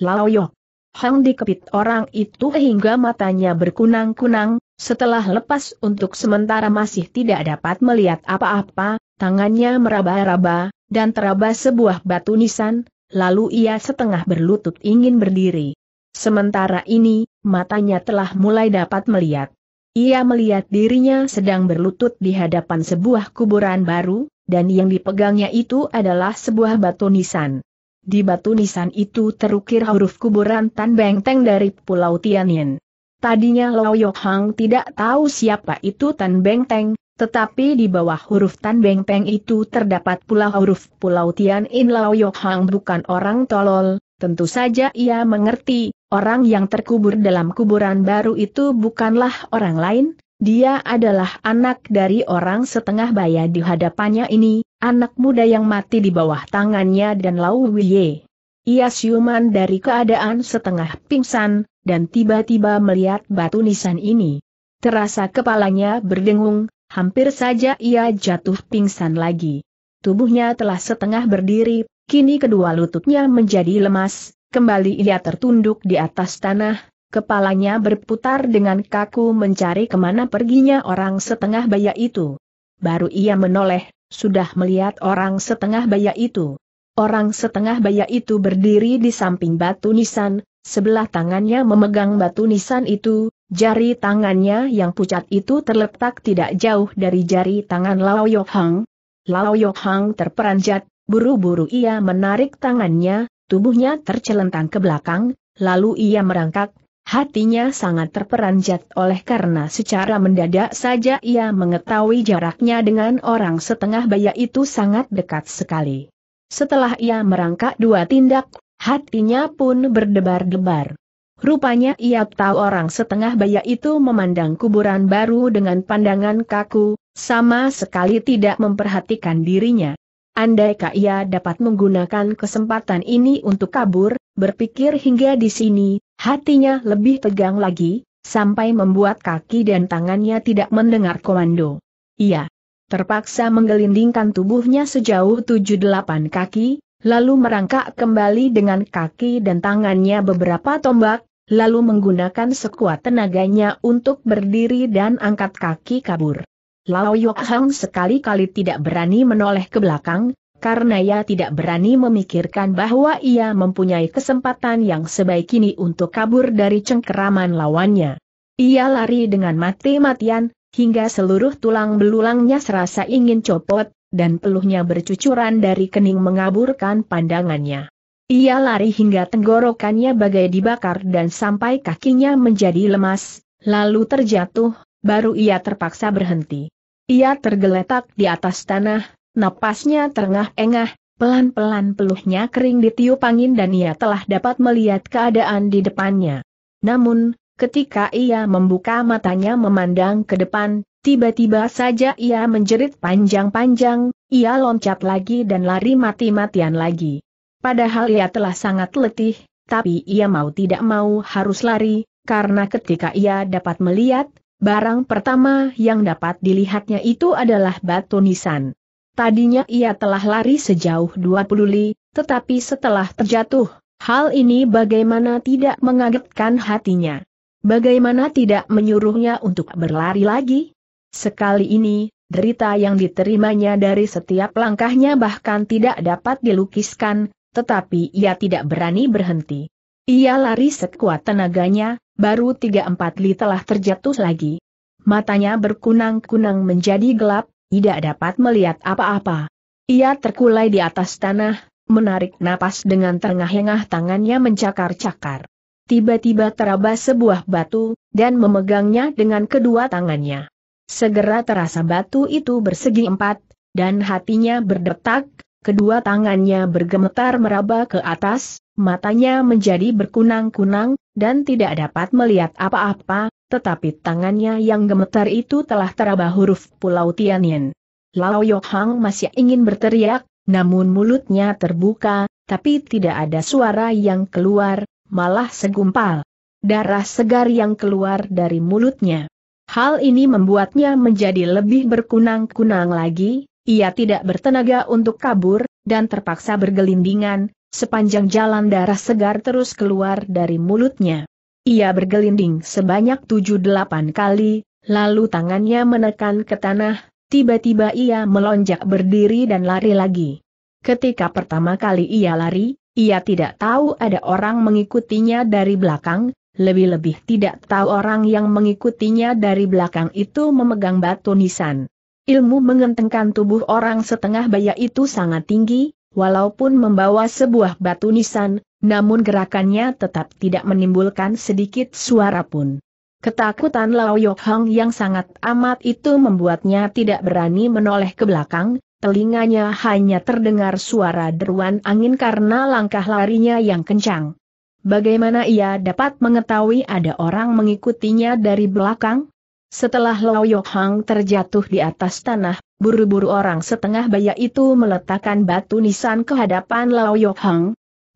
Laoyok. Hang dikepit orang itu hingga matanya berkunang-kunang, setelah lepas untuk sementara masih tidak dapat melihat apa-apa, tangannya meraba-raba, dan teraba sebuah batu nisan, lalu ia setengah berlutut ingin berdiri. Sementara ini, matanya telah mulai dapat melihat. Ia melihat dirinya sedang berlutut di hadapan sebuah kuburan baru, dan yang dipegangnya itu adalah sebuah batu nisan. Di batu nisan itu terukir huruf kuburan Tan Teng dari Pulau Tianyin. Tadinya Yok Hang tidak tahu siapa itu Tan Teng, tetapi di bawah huruf Tan Bengteng itu terdapat pula huruf Pulau Tianyin. In Lao Yok Hang bukan orang tolol, tentu saja ia mengerti, Orang yang terkubur dalam kuburan baru itu bukanlah orang lain, dia adalah anak dari orang setengah baya di hadapannya ini, anak muda yang mati di bawah tangannya dan Lau Wiye. Ia siuman dari keadaan setengah pingsan, dan tiba-tiba melihat batu nisan ini. Terasa kepalanya berdengung, hampir saja ia jatuh pingsan lagi. Tubuhnya telah setengah berdiri, kini kedua lututnya menjadi lemas, Kembali ia tertunduk di atas tanah, kepalanya berputar dengan kaku mencari kemana perginya orang setengah baya itu. Baru ia menoleh, sudah melihat orang setengah baya itu. Orang setengah baya itu berdiri di samping batu nisan, sebelah tangannya memegang batu nisan itu, jari tangannya yang pucat itu terletak tidak jauh dari jari tangan Lao Yohang. Hang. Lao Yohang Hang terperanjat, buru-buru ia menarik tangannya, tubuhnya tercelentang ke belakang, lalu ia merangkak, hatinya sangat terperanjat oleh karena secara mendadak saja ia mengetahui jaraknya dengan orang setengah baya itu sangat dekat sekali. Setelah ia merangkak dua tindak, hatinya pun berdebar-debar. Rupanya ia tahu orang setengah baya itu memandang kuburan baru dengan pandangan kaku, sama sekali tidak memperhatikan dirinya. Andai kak ia dapat menggunakan kesempatan ini untuk kabur, berpikir hingga di sini, hatinya lebih tegang lagi, sampai membuat kaki dan tangannya tidak mendengar komando. Ia terpaksa menggelindingkan tubuhnya sejauh 7-8 kaki, lalu merangkak kembali dengan kaki dan tangannya beberapa tombak, lalu menggunakan sekuat tenaganya untuk berdiri dan angkat kaki kabur. Lao Yok Hang sekali-kali tidak berani menoleh ke belakang, karena ia tidak berani memikirkan bahwa ia mempunyai kesempatan yang sebaik ini untuk kabur dari cengkeraman lawannya. Ia lari dengan mati-matian, hingga seluruh tulang belulangnya serasa ingin copot, dan peluhnya bercucuran dari kening mengaburkan pandangannya. Ia lari hingga tenggorokannya bagai dibakar dan sampai kakinya menjadi lemas, lalu terjatuh, baru ia terpaksa berhenti. Ia tergeletak di atas tanah, napasnya terengah-engah, pelan-pelan peluhnya kering ditiup angin dan ia telah dapat melihat keadaan di depannya. Namun, ketika ia membuka matanya memandang ke depan, tiba-tiba saja ia menjerit panjang-panjang, ia loncat lagi dan lari mati-matian lagi. Padahal ia telah sangat letih, tapi ia mau tidak mau harus lari, karena ketika ia dapat melihat, Barang pertama yang dapat dilihatnya itu adalah batu nisan. Tadinya ia telah lari sejauh 20 li, tetapi setelah terjatuh, hal ini bagaimana tidak mengagetkan hatinya. Bagaimana tidak menyuruhnya untuk berlari lagi? Sekali ini, derita yang diterimanya dari setiap langkahnya bahkan tidak dapat dilukiskan, tetapi ia tidak berani berhenti. Ia lari sekuat tenaganya, baru tiga empat li telah terjatuh lagi. Matanya berkunang-kunang menjadi gelap, tidak dapat melihat apa-apa. Ia terkulai di atas tanah, menarik napas dengan terengah-engah tangannya mencakar-cakar. Tiba-tiba teraba sebuah batu, dan memegangnya dengan kedua tangannya. Segera terasa batu itu bersegi empat, dan hatinya berdetak, kedua tangannya bergemetar meraba ke atas, matanya menjadi berkunang-kunang, dan tidak dapat melihat apa-apa, tetapi tangannya yang gemetar itu telah teraba huruf Pulau Tianyin. Lao Yohang Hang masih ingin berteriak, namun mulutnya terbuka, tapi tidak ada suara yang keluar, malah segumpal. Darah segar yang keluar dari mulutnya. Hal ini membuatnya menjadi lebih berkunang-kunang lagi, ia tidak bertenaga untuk kabur, dan terpaksa bergelindingan, Sepanjang jalan darah segar terus keluar dari mulutnya. Ia bergelinding sebanyak tujuh delapan kali, lalu tangannya menekan ke tanah, tiba-tiba ia melonjak berdiri dan lari lagi. Ketika pertama kali ia lari, ia tidak tahu ada orang mengikutinya dari belakang, lebih-lebih tidak tahu orang yang mengikutinya dari belakang itu memegang batu nisan. Ilmu mengentengkan tubuh orang setengah baya itu sangat tinggi, walaupun membawa sebuah batu nisan, namun gerakannya tetap tidak menimbulkan sedikit suara pun. Ketakutan Lao Yok Hang yang sangat amat itu membuatnya tidak berani menoleh ke belakang, telinganya hanya terdengar suara deruan angin karena langkah larinya yang kencang. Bagaimana ia dapat mengetahui ada orang mengikutinya dari belakang? Setelah Lao Yok Hang terjatuh di atas tanah, Buru-buru orang setengah baya itu meletakkan batu nisan ke hadapan Lao Yok Hang.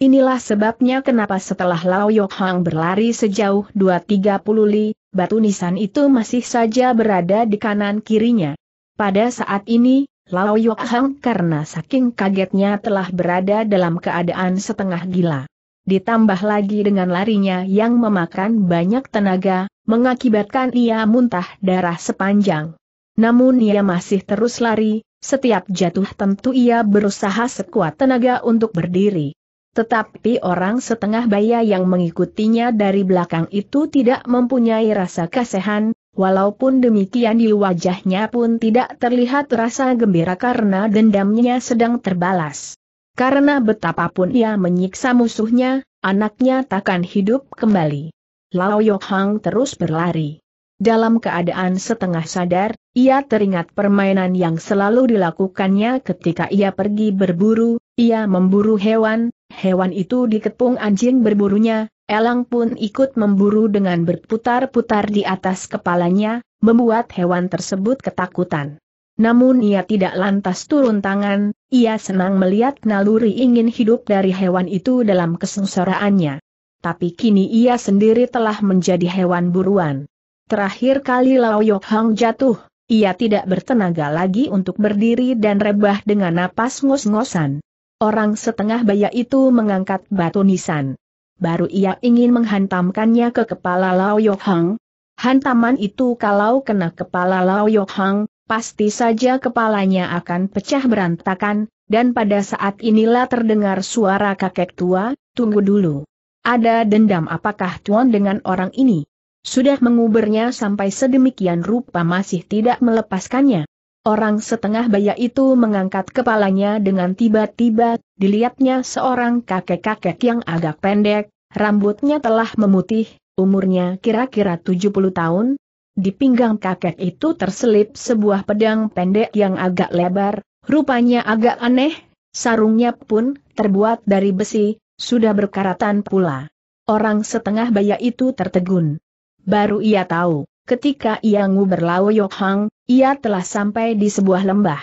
Inilah sebabnya kenapa setelah Lao Yok Hang berlari sejauh 230 li, batu nisan itu masih saja berada di kanan kirinya. Pada saat ini, Lao Yok Hang karena saking kagetnya telah berada dalam keadaan setengah gila. Ditambah lagi dengan larinya yang memakan banyak tenaga, mengakibatkan ia muntah darah sepanjang namun ia masih terus lari, setiap jatuh tentu ia berusaha sekuat tenaga untuk berdiri. Tetapi orang setengah baya yang mengikutinya dari belakang itu tidak mempunyai rasa kasihan, walaupun demikian di wajahnya pun tidak terlihat rasa gembira karena dendamnya sedang terbalas. Karena betapapun ia menyiksa musuhnya, anaknya takkan hidup kembali. Lao Yok Hang terus berlari. Dalam keadaan setengah sadar, ia teringat permainan yang selalu dilakukannya ketika ia pergi berburu, ia memburu hewan, hewan itu dikepung anjing berburunya, elang pun ikut memburu dengan berputar-putar di atas kepalanya, membuat hewan tersebut ketakutan. Namun ia tidak lantas turun tangan, ia senang melihat naluri ingin hidup dari hewan itu dalam kesengsaraannya. Tapi kini ia sendiri telah menjadi hewan buruan. Terakhir kali Lao Hang jatuh, ia tidak bertenaga lagi untuk berdiri dan rebah dengan napas ngos-ngosan. Orang setengah baya itu mengangkat batu nisan. Baru ia ingin menghantamkannya ke kepala Lao Hang. Hantaman itu kalau kena kepala Lao Hang, pasti saja kepalanya akan pecah berantakan, dan pada saat inilah terdengar suara kakek tua, tunggu dulu. Ada dendam apakah Tuan dengan orang ini? Sudah mengubernya sampai sedemikian rupa masih tidak melepaskannya. Orang setengah baya itu mengangkat kepalanya dengan tiba-tiba, dilihatnya seorang kakek-kakek yang agak pendek, rambutnya telah memutih, umurnya kira-kira 70 tahun. Di pinggang kakek itu terselip sebuah pedang pendek yang agak lebar, rupanya agak aneh, sarungnya pun terbuat dari besi, sudah berkaratan pula. Orang setengah baya itu tertegun. Baru ia tahu, ketika ia nguberlau Yokhang, ia telah sampai di sebuah lembah.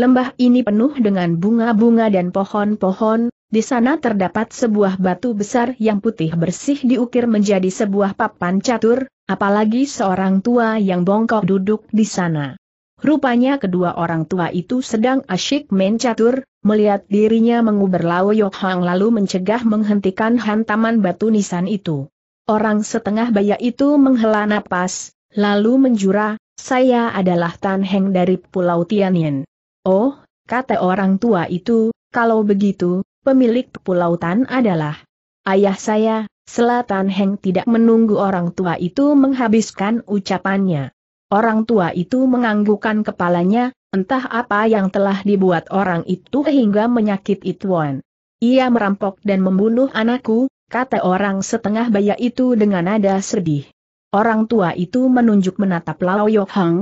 Lembah ini penuh dengan bunga-bunga dan pohon-pohon, di sana terdapat sebuah batu besar yang putih bersih diukir menjadi sebuah papan catur, apalagi seorang tua yang bongkok duduk di sana. Rupanya kedua orang tua itu sedang asyik main catur, melihat dirinya menguber Lao Yokhang lalu mencegah menghentikan hantaman batu nisan itu. Orang setengah baya itu menghela napas, lalu menjura, saya adalah Tan Heng dari Pulau Tianyin. Oh, kata orang tua itu, kalau begitu, pemilik Pulau Tan adalah ayah saya, Selatan Heng tidak menunggu orang tua itu menghabiskan ucapannya. Orang tua itu menganggukkan kepalanya, entah apa yang telah dibuat orang itu hingga menyakiti Tuan. Ia merampok dan membunuh anakku, kata orang setengah baya itu dengan nada sedih. Orang tua itu menunjuk menatap Lao Yok Hang.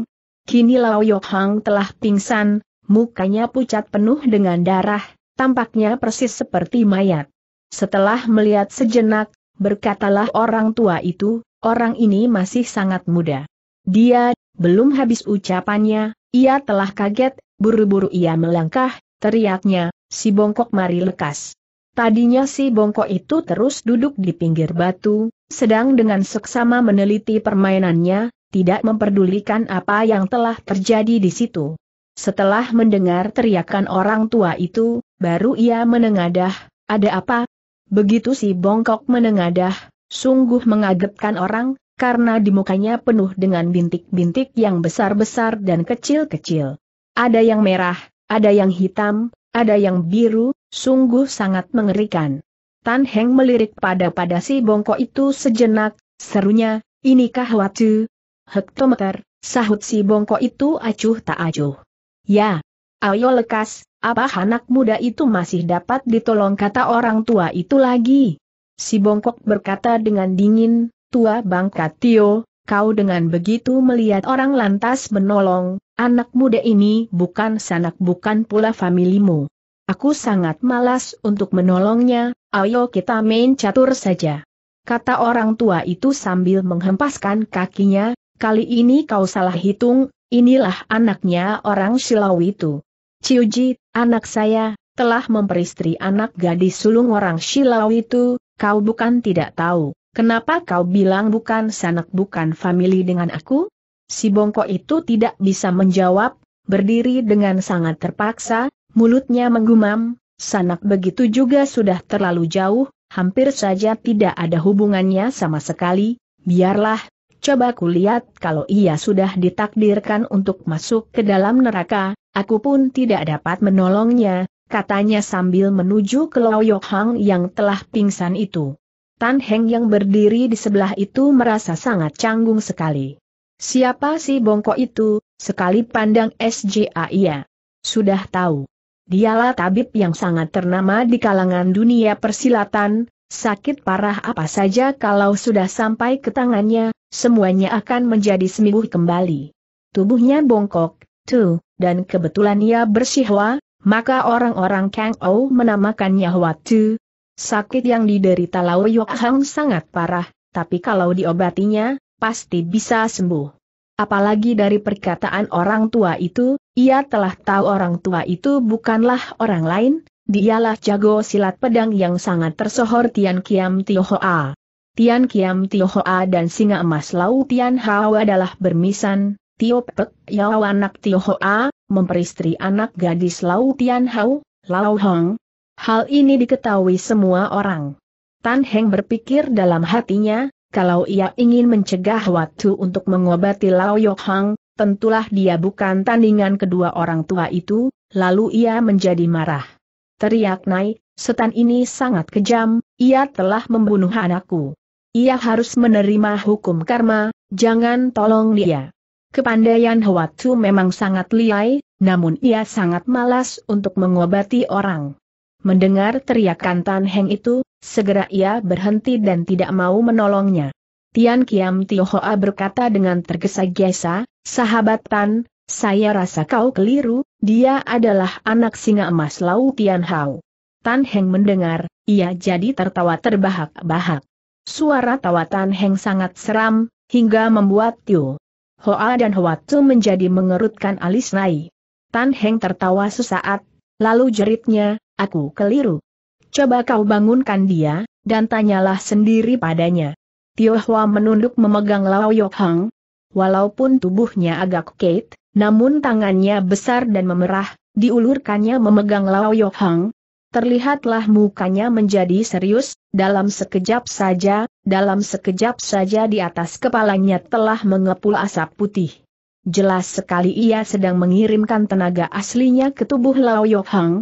Kini Lao Yok Hang telah pingsan, mukanya pucat penuh dengan darah, tampaknya persis seperti mayat. Setelah melihat sejenak, berkatalah orang tua itu, orang ini masih sangat muda. Dia, belum habis ucapannya, ia telah kaget, buru-buru ia melangkah, teriaknya, si bongkok mari lekas. Tadinya si bongkok itu terus duduk di pinggir batu, sedang dengan seksama meneliti permainannya, tidak memperdulikan apa yang telah terjadi di situ. Setelah mendengar teriakan orang tua itu, baru ia menengadah, ada apa? Begitu si bongkok menengadah, sungguh mengagetkan orang, karena di mukanya penuh dengan bintik-bintik yang besar-besar dan kecil-kecil. Ada yang merah, ada yang hitam, ada yang biru, sungguh sangat mengerikan. Tan Heng melirik pada-pada si bongkok itu sejenak, serunya, inikah watu? Hektometer, sahut si bongkok itu acuh tak acuh. Ya, ayo lekas, apa anak muda itu masih dapat ditolong kata orang tua itu lagi? Si bongkok berkata dengan dingin, tua bangka Tio, kau dengan begitu melihat orang lantas menolong, Anak muda ini bukan sanak bukan pula familimu. Aku sangat malas untuk menolongnya, ayo kita main catur saja. Kata orang tua itu sambil menghempaskan kakinya, kali ini kau salah hitung, inilah anaknya orang silau itu. Ciuji, anak saya, telah memperistri anak gadis sulung orang silau itu, kau bukan tidak tahu. Kenapa kau bilang bukan sanak bukan famili dengan aku? Si bongkok itu tidak bisa menjawab, berdiri dengan sangat terpaksa, mulutnya menggumam, sanak begitu juga sudah terlalu jauh, hampir saja tidak ada hubungannya sama sekali, biarlah, coba kulihat kalau ia sudah ditakdirkan untuk masuk ke dalam neraka, aku pun tidak dapat menolongnya, katanya sambil menuju ke Loyok Hang yang telah pingsan itu. Tan Heng yang berdiri di sebelah itu merasa sangat canggung sekali. Siapa si bongkok itu, sekali pandang SJA ia. Sudah tahu. Dialah tabib yang sangat ternama di kalangan dunia persilatan, sakit parah apa saja kalau sudah sampai ke tangannya, semuanya akan menjadi sembuh kembali. Tubuhnya bongkok, tuh, dan kebetulan ia bersihwa, maka orang-orang Kang Ou menamakannya Watu. Sakit yang diderita Lau Yok Hang sangat parah, tapi kalau diobatinya, pasti bisa sembuh. Apalagi dari perkataan orang tua itu, ia telah tahu orang tua itu bukanlah orang lain, dialah jago silat pedang yang sangat tersohor Tian Kiam Tiohoa. Tian Kiam Tiohoa dan singa emas Lau Tian Hao adalah bermisan, Tio Pek Yao anak Tiohoa, memperistri anak gadis Lau Tian Hao, Lau Hong. Hal ini diketahui semua orang. Tan Heng berpikir dalam hatinya, kalau ia ingin mencegah Watu untuk mengobati Lao Yok Hang, tentulah dia bukan tandingan kedua orang tua itu, lalu ia menjadi marah. Teriak Nai, setan ini sangat kejam, ia telah membunuh anakku. Ia harus menerima hukum karma, jangan tolong dia. Kepandaian Hwatu memang sangat liai, namun ia sangat malas untuk mengobati orang. Mendengar teriakan Tan Heng itu, Segera ia berhenti dan tidak mau menolongnya. Tian Kiam Tiohoa berkata dengan tergesa-gesa, sahabat Tan, saya rasa kau keliru, dia adalah anak singa emas Lau Tian Hao. Tan Heng mendengar, ia jadi tertawa terbahak-bahak. Suara tawa Tan Heng sangat seram, hingga membuat Tio Hoa dan Hoa Tu menjadi mengerutkan alis naik. Tan Heng tertawa sesaat, lalu jeritnya, aku keliru. Coba kau bangunkan dia, dan tanyalah sendiri padanya. Tio Hwa menunduk memegang Lao Yok Hang. Walaupun tubuhnya agak kait, namun tangannya besar dan memerah, diulurkannya memegang Lao Yok Hang. Terlihatlah mukanya menjadi serius, dalam sekejap saja, dalam sekejap saja di atas kepalanya telah mengepul asap putih. Jelas sekali ia sedang mengirimkan tenaga aslinya ke tubuh Lao Yok Hang,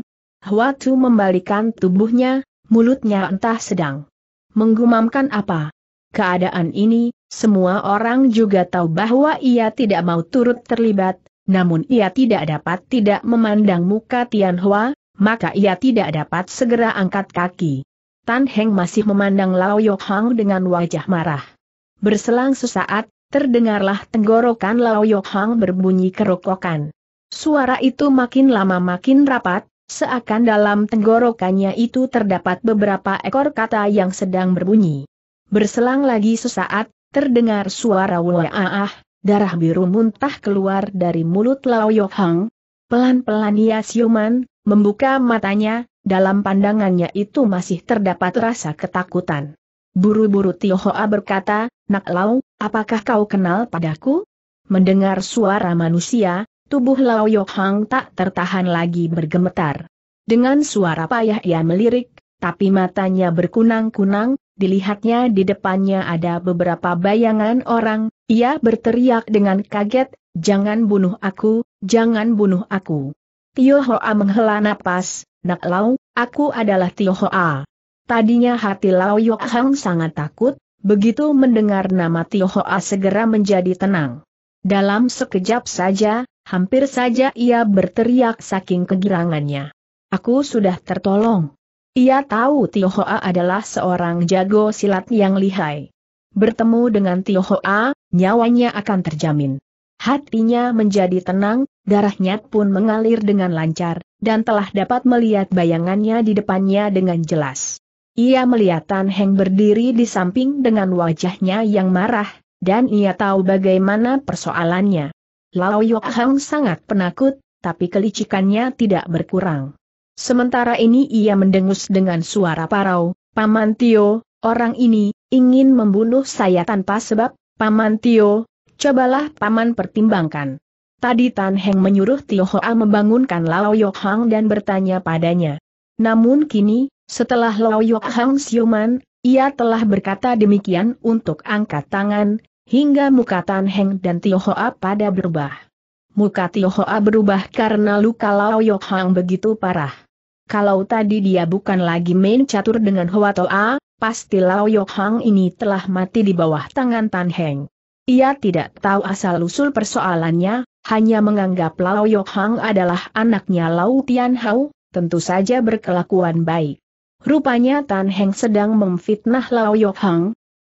Huatu membalikan tubuhnya, mulutnya entah sedang menggumamkan apa. Keadaan ini, semua orang juga tahu bahwa ia tidak mau turut terlibat, namun ia tidak dapat tidak memandang muka Tian Hua, maka ia tidak dapat segera angkat kaki. Tan Heng masih memandang Lao Yok Hang dengan wajah marah. Berselang sesaat, terdengarlah tenggorokan Lao Yok Hang berbunyi kerokokan. Suara itu makin lama makin rapat, Seakan dalam tenggorokannya itu terdapat beberapa ekor kata yang sedang berbunyi. Berselang lagi sesaat, terdengar suara waah, darah biru muntah keluar dari mulut Lao Yohang. Pelan-pelan ia siuman, membuka matanya, dalam pandangannya itu masih terdapat rasa ketakutan. Buru-buru Tio Hoa berkata, Nak Lau, apakah kau kenal padaku? Mendengar suara manusia, Tubuh Lao Yok Hang tak tertahan lagi bergemetar. Dengan suara payah ia melirik, tapi matanya berkunang-kunang, dilihatnya di depannya ada beberapa bayangan orang, ia berteriak dengan kaget, jangan bunuh aku, jangan bunuh aku. Tio Hoa menghela napas, nak Lao, aku adalah Tio Hoa. Tadinya hati Lao Yok Hang sangat takut, begitu mendengar nama Tio Hoa segera menjadi tenang. Dalam sekejap saja, Hampir saja ia berteriak saking kegirangannya. Aku sudah tertolong. Ia tahu Tio adalah seorang jago silat yang lihai. Bertemu dengan Tio nyawanya akan terjamin. Hatinya menjadi tenang, darahnya pun mengalir dengan lancar, dan telah dapat melihat bayangannya di depannya dengan jelas. Ia melihat Tan Heng berdiri di samping dengan wajahnya yang marah, dan ia tahu bagaimana persoalannya. Lao Yok Hang sangat penakut, tapi kelicikannya tidak berkurang. Sementara ini ia mendengus dengan suara parau, Paman Tio, orang ini, ingin membunuh saya tanpa sebab, Paman Tio, cobalah Paman pertimbangkan. Tadi Tan Heng menyuruh Tio Hoa membangunkan Lao Yok Hang dan bertanya padanya. Namun kini, setelah Lao Yok Hang siuman, ia telah berkata demikian untuk angkat tangan, hingga muka Tan Heng dan Tio Hoa pada berubah. Muka Tio Hoa berubah karena luka Lao Yok Hang begitu parah. Kalau tadi dia bukan lagi main catur dengan Hoa Toa, pasti Lao Yok Hang ini telah mati di bawah tangan Tan Heng. Ia tidak tahu asal-usul persoalannya, hanya menganggap Lao Yok Hang adalah anaknya Lao Tian Hao, tentu saja berkelakuan baik. Rupanya Tan Heng sedang memfitnah Lao Yok Hang,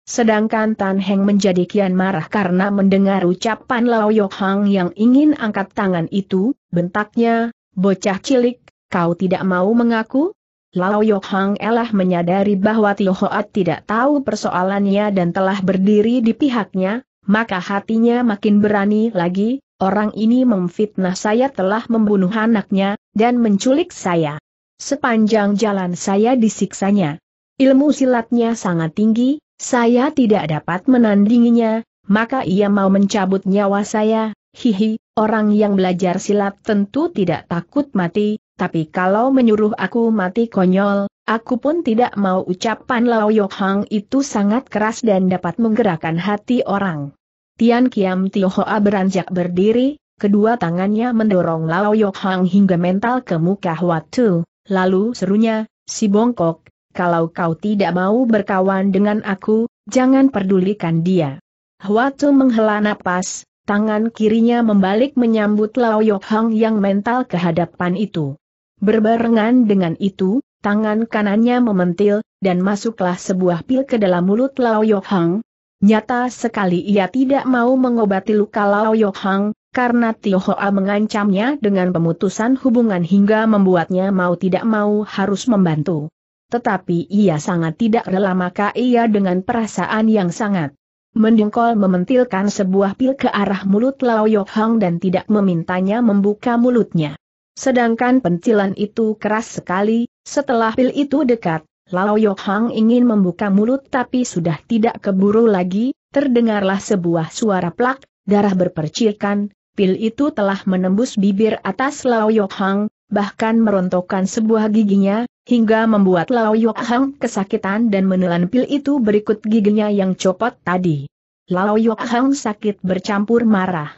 Sedangkan Tan Heng menjadi kian marah karena mendengar ucapan Lao Yok Hang yang ingin angkat tangan itu, bentaknya, bocah cilik, kau tidak mau mengaku? Lao Yok Hang elah menyadari bahwa Tio Hoat tidak tahu persoalannya dan telah berdiri di pihaknya, maka hatinya makin berani lagi, orang ini memfitnah saya telah membunuh anaknya, dan menculik saya. Sepanjang jalan saya disiksanya. Ilmu silatnya sangat tinggi, saya tidak dapat menandinginya, maka ia mau mencabut nyawa saya, hihi, orang yang belajar silat tentu tidak takut mati, tapi kalau menyuruh aku mati konyol, aku pun tidak mau ucapan Lao Yok Hang itu sangat keras dan dapat menggerakkan hati orang. Tian Kiam Hoa beranjak berdiri, kedua tangannya mendorong Lao Yok Hang hingga mental ke muka Tu, lalu serunya, si bongkok, kalau kau tidak mau berkawan dengan aku, jangan pedulikan dia. Huatu menghela napas, tangan kirinya membalik menyambut Lao Yok Hang yang mental kehadapan itu. Berbarengan dengan itu, tangan kanannya mementil, dan masuklah sebuah pil ke dalam mulut Lao Yok Hang. Nyata sekali ia tidak mau mengobati luka Lao Yok Hang, karena Tio Hoa mengancamnya dengan pemutusan hubungan hingga membuatnya mau tidak mau harus membantu tetapi ia sangat tidak rela maka ia dengan perasaan yang sangat mendengkol mementilkan sebuah pil ke arah mulut Lao Yok Hang dan tidak memintanya membuka mulutnya. Sedangkan pencilan itu keras sekali, setelah pil itu dekat, Lao Yok Hang ingin membuka mulut tapi sudah tidak keburu lagi, terdengarlah sebuah suara plak, darah berpercikan, pil itu telah menembus bibir atas Lao Yok Hang, bahkan merontokkan sebuah giginya, hingga membuat Lao Yok Hang kesakitan dan menelan pil itu berikut giginya yang copot tadi. Lao Yok Hang sakit bercampur marah.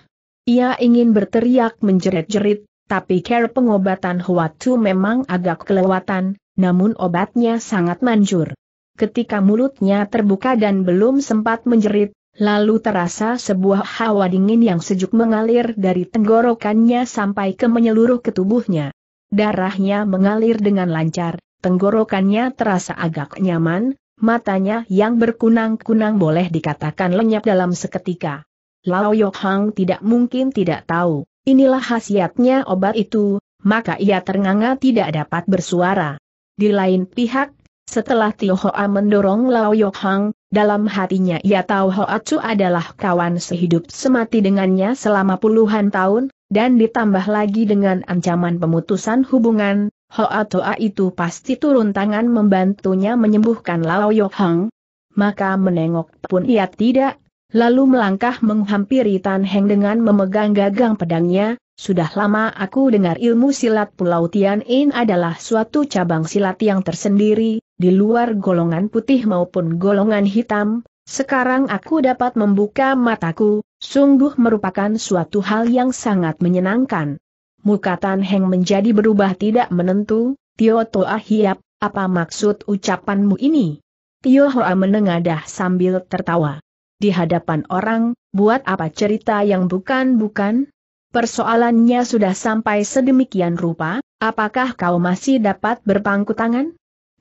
Ia ingin berteriak menjerit-jerit, tapi care pengobatan Huatu memang agak kelewatan, namun obatnya sangat manjur. Ketika mulutnya terbuka dan belum sempat menjerit, Lalu terasa sebuah hawa dingin yang sejuk mengalir dari tenggorokannya sampai ke menyeluruh ketubuhnya darahnya mengalir dengan lancar, tenggorokannya terasa agak nyaman, matanya yang berkunang-kunang boleh dikatakan lenyap dalam seketika. Lao Yok Hang tidak mungkin tidak tahu, inilah khasiatnya obat itu, maka ia ternganga tidak dapat bersuara. Di lain pihak, setelah Tio Hoa mendorong Lao Yok Hang, dalam hatinya ia tahu Hoa Chu adalah kawan sehidup semati dengannya selama puluhan tahun, dan ditambah lagi dengan ancaman pemutusan hubungan, Hoa Toa itu pasti turun tangan membantunya menyembuhkan Lao Yohang. Hang. Maka menengok pun ia tidak, lalu melangkah menghampiri Tan Heng dengan memegang gagang pedangnya, sudah lama aku dengar ilmu silat Pulau Tian In adalah suatu cabang silat yang tersendiri, di luar golongan putih maupun golongan hitam, sekarang aku dapat membuka mataku, sungguh merupakan suatu hal yang sangat menyenangkan. Muka Tan Heng menjadi berubah tidak menentu, Tio Toa hiap, apa maksud ucapanmu ini? Tio Hoa menengadah sambil tertawa. Di hadapan orang, buat apa cerita yang bukan-bukan? Persoalannya sudah sampai sedemikian rupa, apakah kau masih dapat berpangku tangan?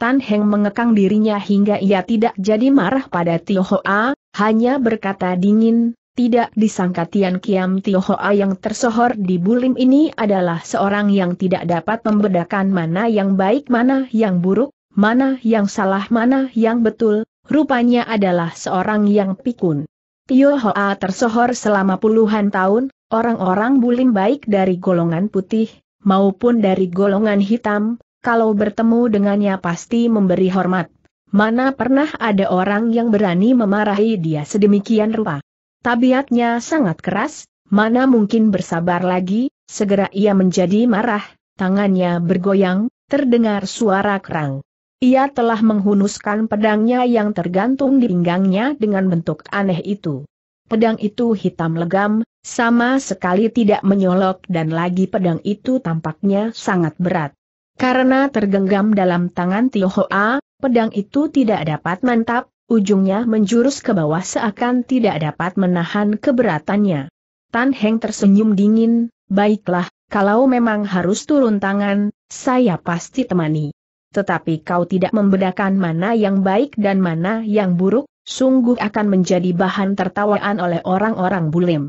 Tan Heng mengekang dirinya hingga ia tidak jadi marah pada Tio Hoa, hanya berkata dingin, tidak disangka Tian Kiam Tio Hoa yang tersohor di bulim ini adalah seorang yang tidak dapat membedakan mana yang baik mana yang buruk, mana yang salah mana yang betul, rupanya adalah seorang yang pikun. Tio Hoa tersohor selama puluhan tahun, orang-orang bulim baik dari golongan putih, maupun dari golongan hitam, kalau bertemu dengannya pasti memberi hormat. Mana pernah ada orang yang berani memarahi dia sedemikian rupa. Tabiatnya sangat keras, mana mungkin bersabar lagi, segera ia menjadi marah, tangannya bergoyang, terdengar suara kerang. Ia telah menghunuskan pedangnya yang tergantung di pinggangnya dengan bentuk aneh itu. Pedang itu hitam legam, sama sekali tidak menyolok dan lagi pedang itu tampaknya sangat berat. Karena tergenggam dalam tangan Tihoa, pedang itu tidak dapat mantap, ujungnya menjurus ke bawah seakan tidak dapat menahan keberatannya. Tan Heng tersenyum dingin, baiklah, kalau memang harus turun tangan, saya pasti temani. Tetapi kau tidak membedakan mana yang baik dan mana yang buruk, sungguh akan menjadi bahan tertawaan oleh orang-orang bulim.